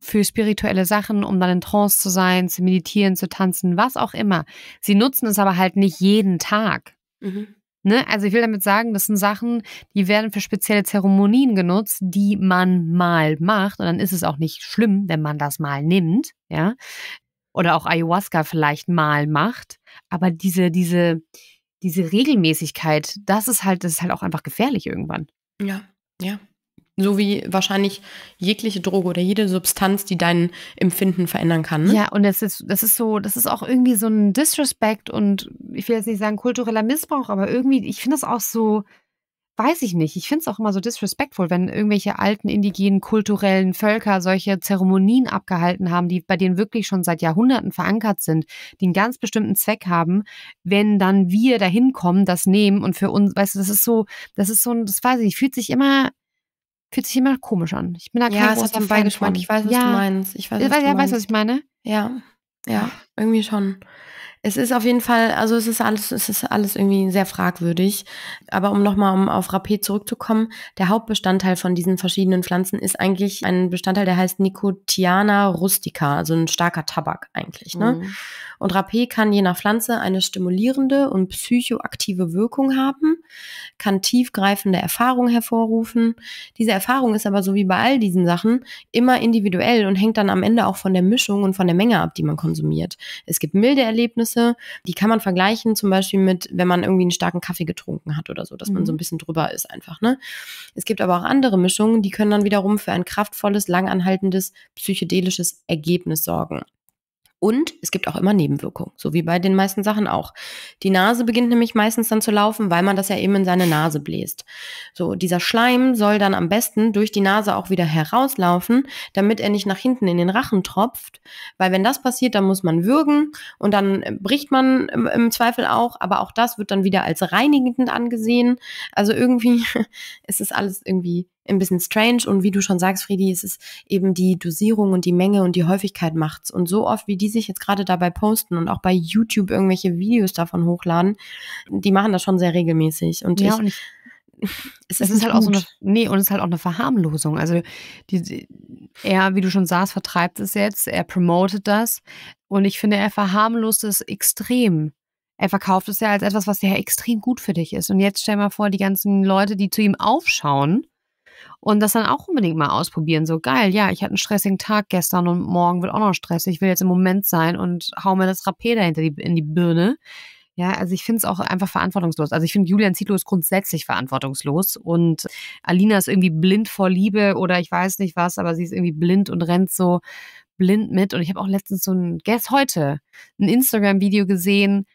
für spirituelle Sachen, um dann in Trance zu sein, zu meditieren, zu tanzen, was auch immer. Sie nutzen es aber halt nicht jeden Tag. Mhm. Ne? Also ich will damit sagen, das sind Sachen, die werden für spezielle Zeremonien genutzt, die man mal macht. Und dann ist es auch nicht schlimm, wenn man das mal nimmt, ja. Oder auch Ayahuasca vielleicht mal macht. Aber diese, diese, diese Regelmäßigkeit, das ist halt, das ist halt auch einfach gefährlich irgendwann. Ja, ja. So wie wahrscheinlich jegliche Droge oder jede Substanz, die dein Empfinden verändern kann. Ne? Ja, und das ist, das ist so, das ist auch irgendwie so ein Disrespect und ich will jetzt nicht sagen kultureller Missbrauch, aber irgendwie, ich finde das auch so, weiß ich nicht. Ich finde es auch immer so disrespectful, wenn irgendwelche alten indigenen kulturellen Völker solche Zeremonien abgehalten haben, die bei denen wirklich schon seit Jahrhunderten verankert sind, die einen ganz bestimmten Zweck haben, wenn dann wir dahin kommen, das nehmen und für uns, weißt du, das ist so, das ist so, das weiß ich, fühlt sich immer fühlt sich immer komisch an. Ich bin da ja, kein es hat einen Beigeschmack. Ich weiß, was ja. du meinst. Ich weiß, was, ja, du meinst. weißt, was ich meine? Ja, ja, irgendwie schon es ist auf jeden Fall, also es ist alles, es ist alles irgendwie sehr fragwürdig. Aber um nochmal um auf Rapé zurückzukommen, der Hauptbestandteil von diesen verschiedenen Pflanzen ist eigentlich ein Bestandteil, der heißt Nicotiana rustica, also ein starker Tabak eigentlich. Ne? Mhm. Und Rapé kann je nach Pflanze eine stimulierende und psychoaktive Wirkung haben, kann tiefgreifende Erfahrungen hervorrufen. Diese Erfahrung ist aber so wie bei all diesen Sachen immer individuell und hängt dann am Ende auch von der Mischung und von der Menge ab, die man konsumiert. Es gibt milde Erlebnisse, Erlebnisse, die kann man vergleichen, zum Beispiel mit, wenn man irgendwie einen starken Kaffee getrunken hat oder so, dass mhm. man so mhm. ein bisschen drüber ist einfach. Ne? Es gibt aber auch andere Mischungen, die können dann wiederum für ein kraftvolles, langanhaltendes, psychedelisches Ergebnis sorgen. Und es gibt auch immer Nebenwirkungen, so wie bei den meisten Sachen auch. Die Nase beginnt nämlich meistens dann zu laufen, weil man das ja eben in seine Nase bläst. So, dieser Schleim soll dann am besten durch die Nase auch wieder herauslaufen, damit er nicht nach hinten in den Rachen tropft. Weil wenn das passiert, dann muss man würgen und dann äh, bricht man im, im Zweifel auch. Aber auch das wird dann wieder als reinigend angesehen. Also irgendwie <laughs> ist es alles irgendwie ein bisschen strange. Und wie du schon sagst, Friedi, es ist eben die Dosierung und die Menge und die Häufigkeit macht's. Und so oft, wie die sich jetzt gerade dabei posten und auch bei YouTube irgendwelche Videos davon hochladen, die machen das schon sehr regelmäßig. Und ja, ich, und ich <laughs> es ist, es ist halt gut. auch so eine, nee, und es ist halt auch eine Verharmlosung. Also die, die, er, wie du schon sagst, vertreibt es jetzt, er promotet das und ich finde, er verharmlost es extrem. Er verkauft es ja als etwas, was ja extrem gut für dich ist. Und jetzt stell mal vor, die ganzen Leute, die zu ihm aufschauen, und das dann auch unbedingt mal ausprobieren. So geil, ja, ich hatte einen stressigen Tag gestern und morgen wird auch noch stressig. Ich will jetzt im Moment sein und hau mir das Rapeda dahinter die, in die Birne. Ja, also ich finde es auch einfach verantwortungslos. Also ich finde, Julian Zietlow ist grundsätzlich verantwortungslos und Alina ist irgendwie blind vor Liebe oder ich weiß nicht was, aber sie ist irgendwie blind und rennt so blind mit. Und ich habe auch letztens so ein, guess heute, ein Instagram-Video gesehen,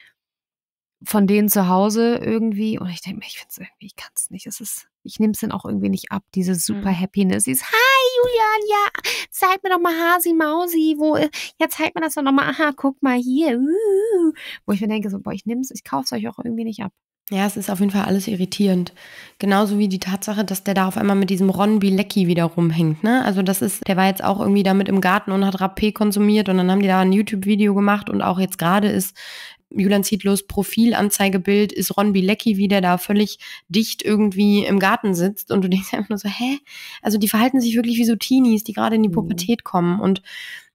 von denen zu Hause irgendwie. Und ich denke mir, ich finde es irgendwie, ich kann es nicht. Es ist, ich nehme es dann auch irgendwie nicht ab, diese super mhm. Happiness. Sie ist, hi Julian, ja, zeig mir doch mal Hasi Mausi, wo, äh, ja, zeig mir das doch nochmal, aha, guck mal hier. Uh. Wo ich mir denke, so, boah, ich nehme es, ich kaufe es euch auch irgendwie nicht ab. Ja, es ist auf jeden Fall alles irritierend. Genauso wie die Tatsache, dass der da auf einmal mit diesem Ron Bilecki wieder rumhängt, ne? Also das ist, der war jetzt auch irgendwie damit im Garten und hat Rapé konsumiert und dann haben die da ein YouTube-Video gemacht und auch jetzt gerade ist Julian Zietlos Profilanzeigebild ist Ron Bilecki, wie der da völlig dicht irgendwie im Garten sitzt und du denkst einfach nur so, hä? Also die verhalten sich wirklich wie so Teenies, die gerade in die mhm. Pubertät kommen und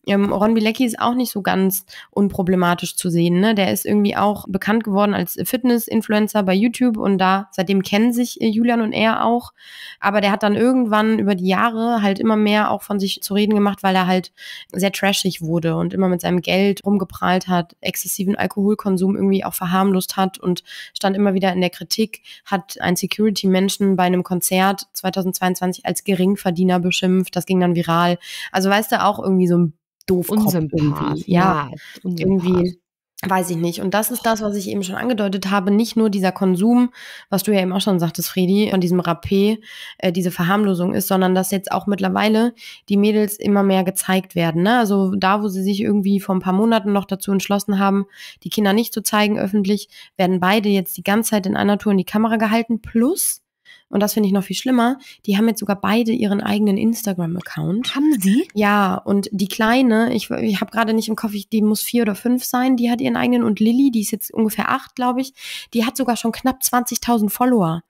ähm, Ron Bilecki ist auch nicht so ganz unproblematisch zu sehen. Ne? Der ist irgendwie auch bekannt geworden als Fitness-Influencer bei YouTube und da seitdem kennen sich äh, Julian und er auch. Aber der hat dann irgendwann über die Jahre halt immer mehr auch von sich zu reden gemacht, weil er halt sehr trashig wurde und immer mit seinem Geld rumgeprahlt hat, exzessiven Alkoholkonsum irgendwie auch verharmlost hat und stand immer wieder in der Kritik, hat ein Security-Menschen bei einem Konzert 2022 als Geringverdiener beschimpft. Das ging dann viral. Also weißt du, auch irgendwie so ein doof Unsympath. Ja, ja. Unsympath. irgendwie weiß ich nicht. Und das ist das, was ich eben schon angedeutet habe. Nicht nur dieser Konsum, was du ja eben auch schon sagtest, Fredi, von diesem Rapé, äh, diese Verharmlosung ist, sondern dass jetzt auch mittlerweile die Mädels immer mehr gezeigt werden. Ne? Also da, wo sie sich irgendwie vor ein paar Monaten noch dazu entschlossen haben, die Kinder nicht zu zeigen öffentlich, werden beide jetzt die ganze Zeit in einer Tour in die Kamera gehalten. Plus und das finde ich noch viel schlimmer, die haben jetzt sogar beide ihren eigenen Instagram-Account. Haben sie? Ja, und die Kleine, ich, ich habe gerade nicht im Kopf, die muss vier oder fünf sein, die hat ihren eigenen und Lilly, die ist jetzt ungefähr acht, glaube ich, die hat sogar schon knapp 20.000 Follower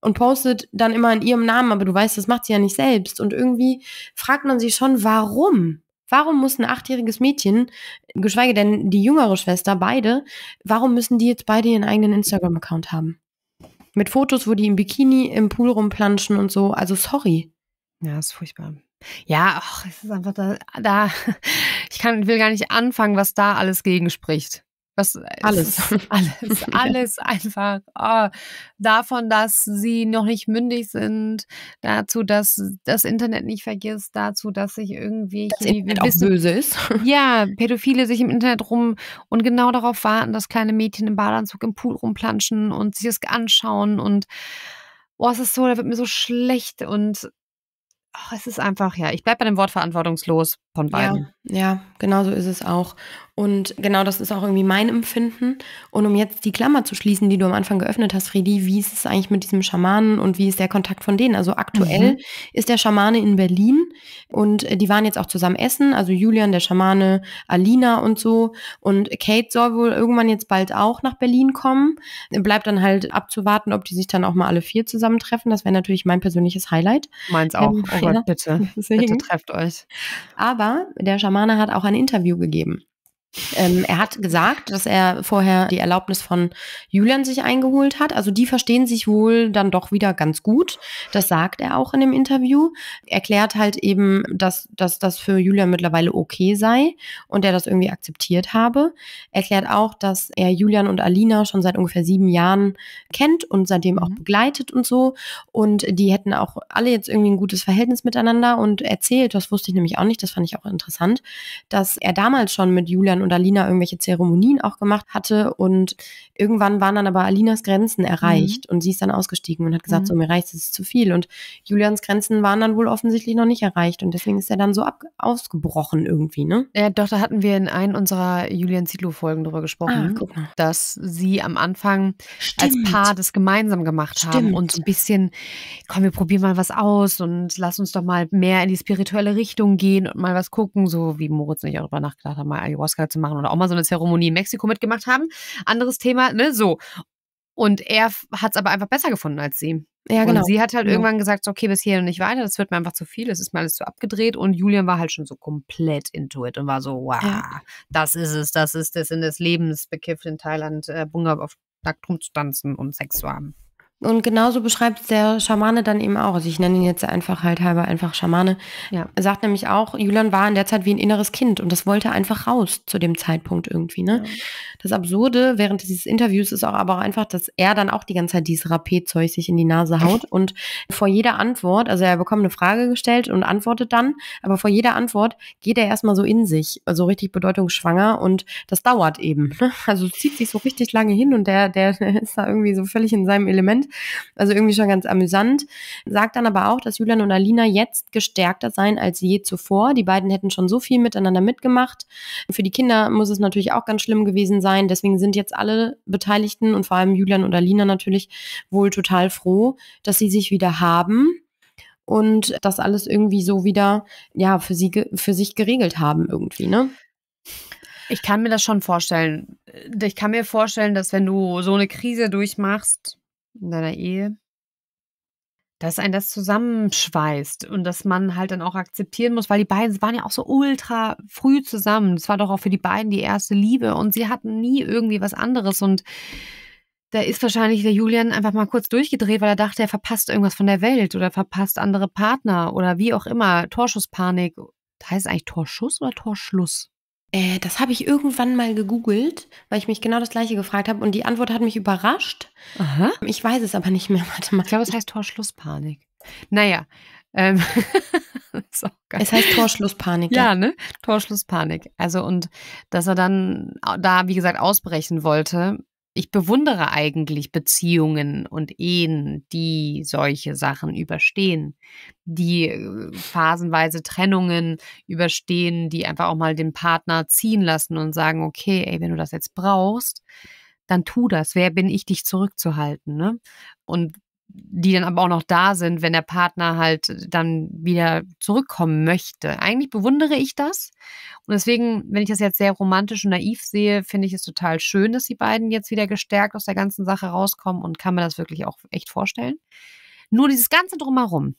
und postet dann immer in ihrem Namen, aber du weißt, das macht sie ja nicht selbst. Und irgendwie fragt man sich schon, warum? Warum muss ein achtjähriges Mädchen, geschweige denn die jüngere Schwester, beide, warum müssen die jetzt beide ihren eigenen Instagram-Account haben? Mit Fotos, wo die im Bikini im Pool rumplanschen und so. Also sorry. Ja, ist furchtbar. Ja, ach, es ist einfach da, da. <laughs> Ich kann, will gar nicht anfangen, was da alles gegenspricht. Was, äh, alles, <laughs> alles, <laughs> alles einfach. Oh, davon, dass sie noch nicht mündig sind, dazu, dass das Internet nicht vergisst, dazu, dass sich irgendwie das Internet wissen, böse ist. <laughs> Ja, Pädophile sich im Internet rum und genau darauf warten, dass kleine Mädchen im Badeanzug im Pool rumplanschen und sich das anschauen und oh, es ist so, da wird mir so schlecht und oh, es ist einfach, ja, ich bleibe bei dem Wort verantwortungslos von beiden. Ja, ja, genau so ist es auch. Und genau das ist auch irgendwie mein Empfinden. Und um jetzt die Klammer zu schließen, die du am Anfang geöffnet hast, Freddy, wie ist es eigentlich mit diesem Schamanen und wie ist der Kontakt von denen? Also aktuell mhm. ist der Schamane in Berlin und äh, die waren jetzt auch zusammen essen. Also Julian, der Schamane, Alina und so. Und Kate soll wohl irgendwann jetzt bald auch nach Berlin kommen. Bleibt dann halt abzuwarten, ob die sich dann auch mal alle vier zusammentreffen. Das wäre natürlich mein persönliches Highlight. Meins auch. Ähm, oh Gott, <laughs> bitte. Deswegen. Bitte trefft euch. Aber der Schamane hat auch ein Interview gegeben. Ähm, er hat gesagt, dass er vorher die Erlaubnis von Julian sich eingeholt hat. Also die verstehen sich wohl dann doch wieder ganz gut. Das sagt er auch in dem Interview. Erklärt halt eben, dass, dass das für Julian mittlerweile okay sei und er das irgendwie akzeptiert habe. Erklärt auch, dass er Julian und Alina schon seit ungefähr sieben Jahren kennt und seitdem auch mhm. begleitet und so. Und die hätten auch alle jetzt irgendwie ein gutes Verhältnis miteinander und erzählt, das wusste ich nämlich auch nicht, das fand ich auch interessant, dass er damals schon mit Julian und Alina irgendwelche Zeremonien auch gemacht hatte. Und irgendwann waren dann aber Alinas Grenzen erreicht mhm. und sie ist dann ausgestiegen und hat gesagt, mhm. so mir reicht es, ist zu viel. Und Julians Grenzen waren dann wohl offensichtlich noch nicht erreicht und deswegen ist er dann so ausgebrochen irgendwie, ne? Ja, doch, da hatten wir in einem unserer Julian Zitlo-Folgen darüber gesprochen, ah, dass sie am Anfang Stimmt. als Paar das gemeinsam gemacht Stimmt. haben und so ein bisschen, komm, wir probieren mal was aus und lass uns doch mal mehr in die spirituelle Richtung gehen und mal was gucken, so wie Moritz nicht auch darüber nachgedacht hat, mal Ayahuasca zu machen oder auch mal so eine Zeremonie in Mexiko mitgemacht haben. Anderes Thema, ne? So. Und er hat es aber einfach besser gefunden als sie. Ja, genau. Und sie hat halt ja. Genau. irgendwann gesagt, okay, bis hier und nicht weiter, das wird mir einfach zu viel, es ist mir alles zu abgedreht. Und Julian war halt schon so komplett into it und war so, wow, ja. das ist es, das ist das in des Lebens bekifft in Thailand, äh, Bunga auf nackt rumzutanzen und Sex zu haben. Und genauso beschreibt der Schamane dann eben auch, also ich nenne ihn jetzt einfach halt halber einfach Schamane, ja. Er sagt nämlich auch, Julian war in der Zeit wie ein inneres Kind und das wollte einfach raus zu dem Zeitpunkt irgendwie. Ne? Ja. Das Absurde während dieses Interviews ist auch aber auch einfach, dass er dann auch die ganze Zeit dieses Rapé-Zeug sich in die Nase haut und vor jeder Antwort, also er bekommt eine Frage gestellt und antwortet dann, aber vor jeder Antwort geht er erstmal so in sich, also richtig bedeutungsschwanger und das dauert eben. Ne? Also zieht sich so richtig lange hin und der, der <laughs> ist da irgendwie so völlig in seinem Element. Also irgendwie schon ganz amüsant. Sagt dann aber auch, dass Julian und Alina jetzt gestärkter seien als je zuvor. Die beiden hätten schon so viel miteinander mitgemacht. Für die Kinder muss es natürlich auch ganz schlimm gewesen sein. Deswegen sind jetzt alle Beteiligten und vor allem Julian und Alina natürlich wohl total froh, dass sie sich wieder haben und das alles irgendwie so wieder ja für sie für sich geregelt haben irgendwie, ne? Ich kann mir das schon vorstellen. Ich kann mir vorstellen, dass wenn du so eine Krise durchmachst, in deiner Ehe, dass ein das zusammenschweißt und dass man halt dann auch akzeptieren muss, weil die beiden waren ja auch so ultra früh zusammen. Das war doch auch für die beiden die erste Liebe und sie hatten nie irgendwie was anderes und da ist wahrscheinlich der Julian einfach mal kurz durchgedreht, weil er dachte, er verpasst irgendwas von der Welt oder verpasst andere Partner oder wie auch immer, Torschusspanik. Heißt es eigentlich Torschuss oder Torschluss? Äh, das habe ich irgendwann mal gegoogelt, weil ich mich genau das gleiche gefragt habe und die Antwort hat mich überrascht. Aha. Ich weiß es aber nicht mehr. <laughs> Warte mal. Ich glaube, es heißt Torschlusspanik. Naja. Ähm, <laughs> ist Es heißt Torschlusspanik. Ja, ja, ne? Torschlusspanik. Also und dass er dann da, wie gesagt, ausbrechen wollte, ich bewundere eigentlich Beziehungen und Ehen, die solche Sachen überstehen, die äh, phasenweise Trennungen überstehen, die einfach auch mal den Partner ziehen lassen und sagen, okay, ey, wenn du das jetzt brauchst, dann tu das. Wer bin ich, dich zurückzuhalten? Ne? Und die dann aber auch noch da sind, wenn der Partner halt dann wieder zurückkommen möchte. Eigentlich bewundere ich das. Und deswegen, wenn ich das jetzt sehr romantisch und naiv sehe, finde ich es total schön, dass die beiden jetzt wieder gestärkt aus der ganzen Sache rauskommen und kann mir das wirklich auch echt vorstellen. Nur dieses ganze drumherum,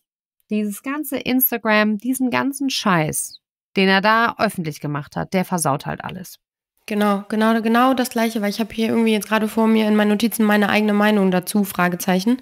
dieses ganze Instagram, diesen ganzen Scheiß, den er da öffentlich gemacht hat, der versaut halt alles. Genau, genau, genau das gleiche, weil ich habe hier irgendwie jetzt gerade vor mir in meinen Notizen meine eigene Meinung dazu, Fragezeichen.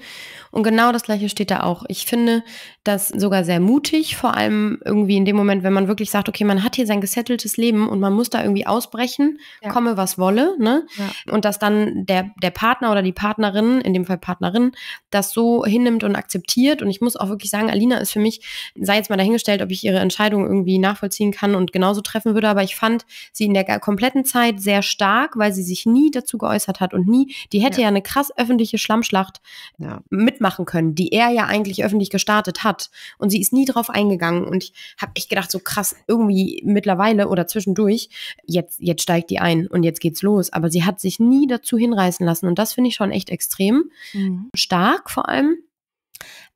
Und genau das gleiche steht da auch. Ich finde das sogar sehr mutig, vor allem irgendwie in dem Moment, wenn man wirklich sagt, okay, man hat hier sein gesetteltes Leben und man muss da irgendwie ausbrechen, ja. komme was wolle, ne? Ja. Und dass dann der, der Partner oder die Partnerin, in dem Fall Partnerin, das so hinnimmt und akzeptiert. Und ich muss auch wirklich sagen, Alina ist für mich, sei jetzt mal dahingestellt, ob ich ihre Entscheidung irgendwie nachvollziehen kann und genauso treffen würde, aber ich fand sie in der kompletten Zeit sehr stark, weil sie sich nie dazu geäußert hat und nie, die hätte ja, ja eine krass öffentliche Schlammschlacht ja. mitmachen können, die er ja eigentlich öffentlich gestartet hat. Und sie ist nie drauf eingegangen. Und ich habe echt gedacht, so krass, irgendwie mittlerweile oder zwischendurch, jetzt, jetzt steigt die ein und jetzt geht's los. Aber sie hat sich nie dazu hinreißen lassen. Und das finde ich schon echt extrem mhm. stark, vor allem.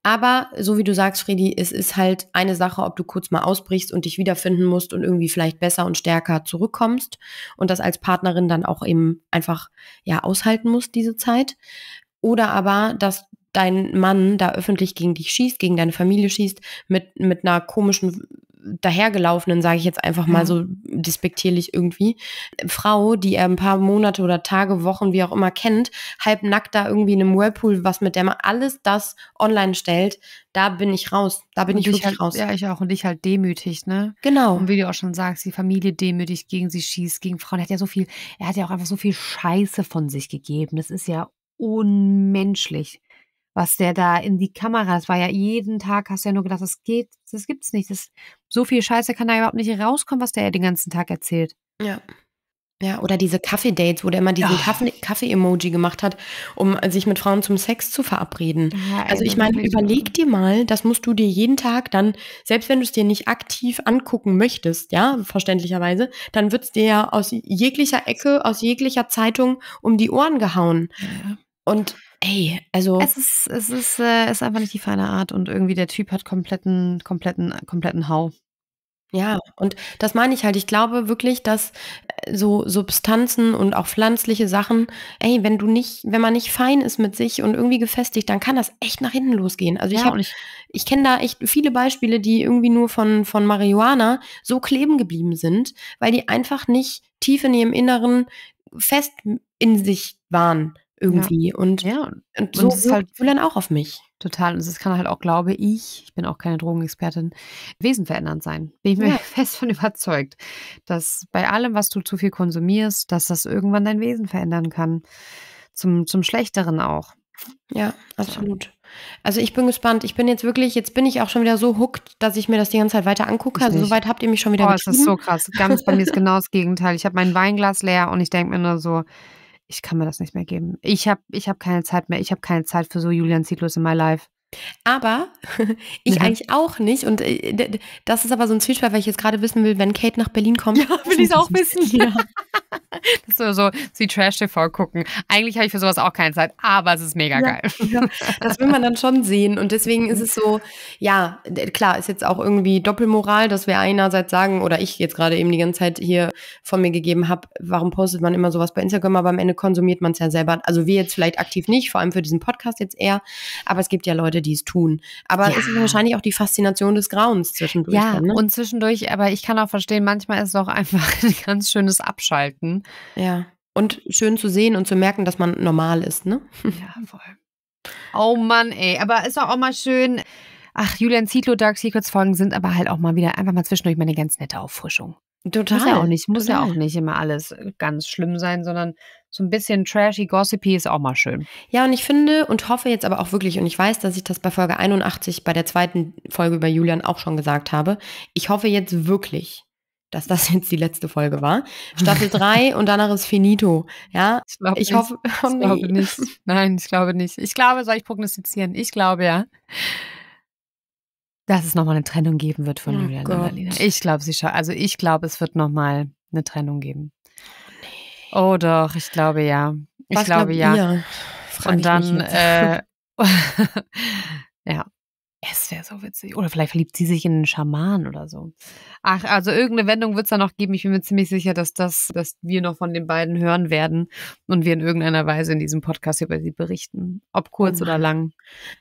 Aber so wie du sagst, Freddy, es ist halt eine Sache, ob du kurz mal ausbrichst und dich wiederfinden musst und irgendwie vielleicht besser und stärker zurückkommst und das als Partnerin dann auch eben einfach ja aushalten musst diese Zeit. Oder aber, dass dein Mann da öffentlich gegen dich schießt, gegen deine Familie schießt, mit, mit einer komischen dahergelaufenen, sage ich jetzt einfach mal mhm. so despektierlich irgendwie, Frau, die er ein paar Monate oder Tage, Wochen, wie auch immer kennt, halbnackt da irgendwie in einem Whirlpool, was mit der man alles das online stellt, da bin ich raus. Da bin und ich wirklich halt, raus. Ja, ich auch. Und dich halt demütigt, ne? Genau. Und wie du auch schon sagst, die Familie demütigt, gegen sie schießt, gegen Frauen. Er hat ja so viel, er hat ja auch einfach so viel Scheiße von sich gegeben. Das ist ja unmenschlich was der da in die Kamera, das war ja jeden Tag, hast du ja nur gedacht, das geht, das gibt's nicht. Das, so viel Scheiße kann da überhaupt nicht rauskommen, was der ja den ganzen Tag erzählt. Ja. Ja, oder diese Kaffee-Dates, wo der immer diesen Kaffee-Emoji gemacht hat, um sich mit Frauen zum Sex zu verabreden. Ja, also ich meine, überleg dir mal, das musst du dir jeden Tag dann, selbst wenn du es dir nicht aktiv angucken möchtest, ja, verständlicherweise, dann wird es dir ja aus jeglicher Ecke, aus jeglicher Zeitung um die Ohren gehauen. Ja. Und ey, also. Es ist, es ist, äh, ist einfach nicht die feine Art und irgendwie der Typ hat kompletten, kompletten, kompletten Hau. Ja, und das meine ich halt. Ich glaube wirklich, dass äh, so Substanzen und auch pflanzliche Sachen, ey, wenn du nicht, wenn man nicht fein ist mit sich und irgendwie gefestigt, dann kann das echt nach hinten losgehen. Also ich ja, habe, ich, ich kenne da echt viele Beispiele, die irgendwie nur von, von Marihuana so kleben geblieben sind, weil die einfach nicht tief in ihrem Inneren fest in sich waren irgendwie. Ja. Und, ja. und so und ist halt Julian auch auf mich. Total. Und es kann halt auch, glaube ich, ich bin auch keine Drogenexpertin, wesenverändernd sein. Bin ich mir <laughs> fest von überzeugt, dass bei allem, was du zu viel konsumierst, dass das irgendwann dein Wesen verändern kann. Zum, zum Schlechteren auch. Ja, absolut. Also ich bin gespannt. Ich bin jetzt wirklich, jetzt bin ich auch schon wieder so hooked, dass ich mir das die ganze Zeit weiter angucke. also soweit habt ihr mich schon wieder Oh, es ist so krass. Ganz bei mir ist <laughs> genau das Gegenteil. Ich habe mein Weinglas leer und ich denke mir nur so, ich kann mir das nicht mehr geben. Ich habe ich hab keine Zeit mehr. Ich habe keine Zeit für so Julian Zietlos in my life. Aber <laughs> ich ja. Mhm. eigentlich auch nicht. Und äh, das ist aber so ein Zwiespalt, weil ich jetzt gerade wissen will, wenn Kate nach Berlin kommt. Ja, <laughs> will ich es auch wissen. <laughs> Ja. das ist so, sie so Trash-TV gucken. Eigentlich habe ich für sowas auch keine Zeit, aber es ist mega ja. geil. Das will man dann schon sehen. Und deswegen ist es so, ja, klar, ist jetzt auch irgendwie Doppelmoral, dass wir einerseits sagen, oder ich jetzt gerade eben die ganze Zeit hier von mir gegeben habe, warum postet man immer sowas bei Instagram, aber am Ende konsumiert man es ja selber. Also wir jetzt vielleicht aktiv nicht, vor allem für diesen Podcast jetzt eher. Aber es gibt ja Leute, die es tun. Aber ja. es ist wahrscheinlich auch die Faszination des Grauens zwischendurch. Ja, dann, ne? und zwischendurch, aber ich kann auch verstehen, manchmal ist es auch einfach <laughs> ein ganz schönes Abschalten. Ja. Und schön zu sehen und zu merken, dass man normal ist, ne? <laughs> Ja, voll. Oh Mann, ey. Aber ist doch auch mal schön. Ach, Julian Zietlow, Dark Secrets Folgen sind aber halt auch mal wieder einfach mal zwischendurch mal eine ganz nette Auffrischung. Total. Muss ja auch nicht, muss ja auch nicht immer alles äh, ganz schlimm sein, sondern so ein bisschen trashy, gossipy ist auch mal schön. Ja, und ich finde und hoffe jetzt aber auch wirklich, und ich weiß, dass ich das bei Folge 81, bei der zweiten Folge über Julian auch schon gesagt habe, ich hoffe jetzt wirklich, dass das <laughs> jetzt die letzte Folge war. Staffel 3 <laughs> und danach ist finito. Ja, ich, glaub ich nicht. hoffe. Oh nee. glaube nicht. Nein, ich glaube nicht. Ich glaube, soll ich prognostizieren? Ich glaube ja. Dass es nochmal eine Trennung geben wird von oh Julian Gott. und Alina. Ich glaube, sie scha also ich glaube, es wird nochmal eine Trennung geben. Oh, nee. oh doch, ich glaube ja. Ich Was glaube ja. Und dann äh, <laughs> <laughs> ja, es wäre so witzig. Oder vielleicht verliebt sie sich in einen Schaman oder so. Ach, also irgendeine Wendung wird es da noch geben. Ich bin mir ziemlich sicher, dass das, dass wir noch von den beiden hören werden und wir in irgendeiner Weise in diesem Podcast über sie berichten. Ob kurz mhm. oder lang.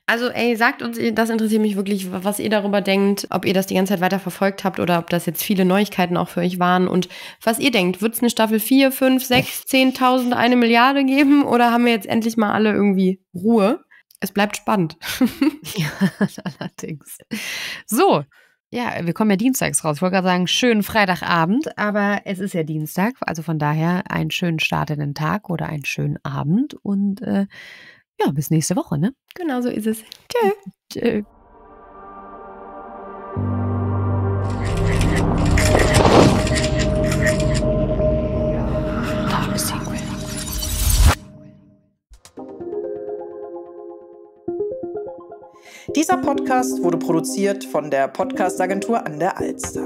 Also, ey, sagt uns, das interessiert mich wirklich, was ihr darüber denkt, ob ihr das die ganze Zeit weiter verfolgt habt oder ob das jetzt viele Neuigkeiten auch für euch waren und was ihr denkt. Wird es eine Staffel 4, 5, 6, 10.000, eine Milliarde geben oder haben wir jetzt endlich mal alle irgendwie Ruhe? es bleibt spannend. <laughs> ja, <laughs> allerdings. So, ja, wir kommen ja dienstags raus. Ich wollte gerade sagen, schönen Freitagabend, aber es ist ja Dienstag, also von daher einen schönen Start in den Tag oder einen schönen Abend und äh, ja, bis nächste Woche, ne? Genau so ist es. Tschö. Tschö. Dieser Podcast wurde produziert von der Podcastagentur an der Alster.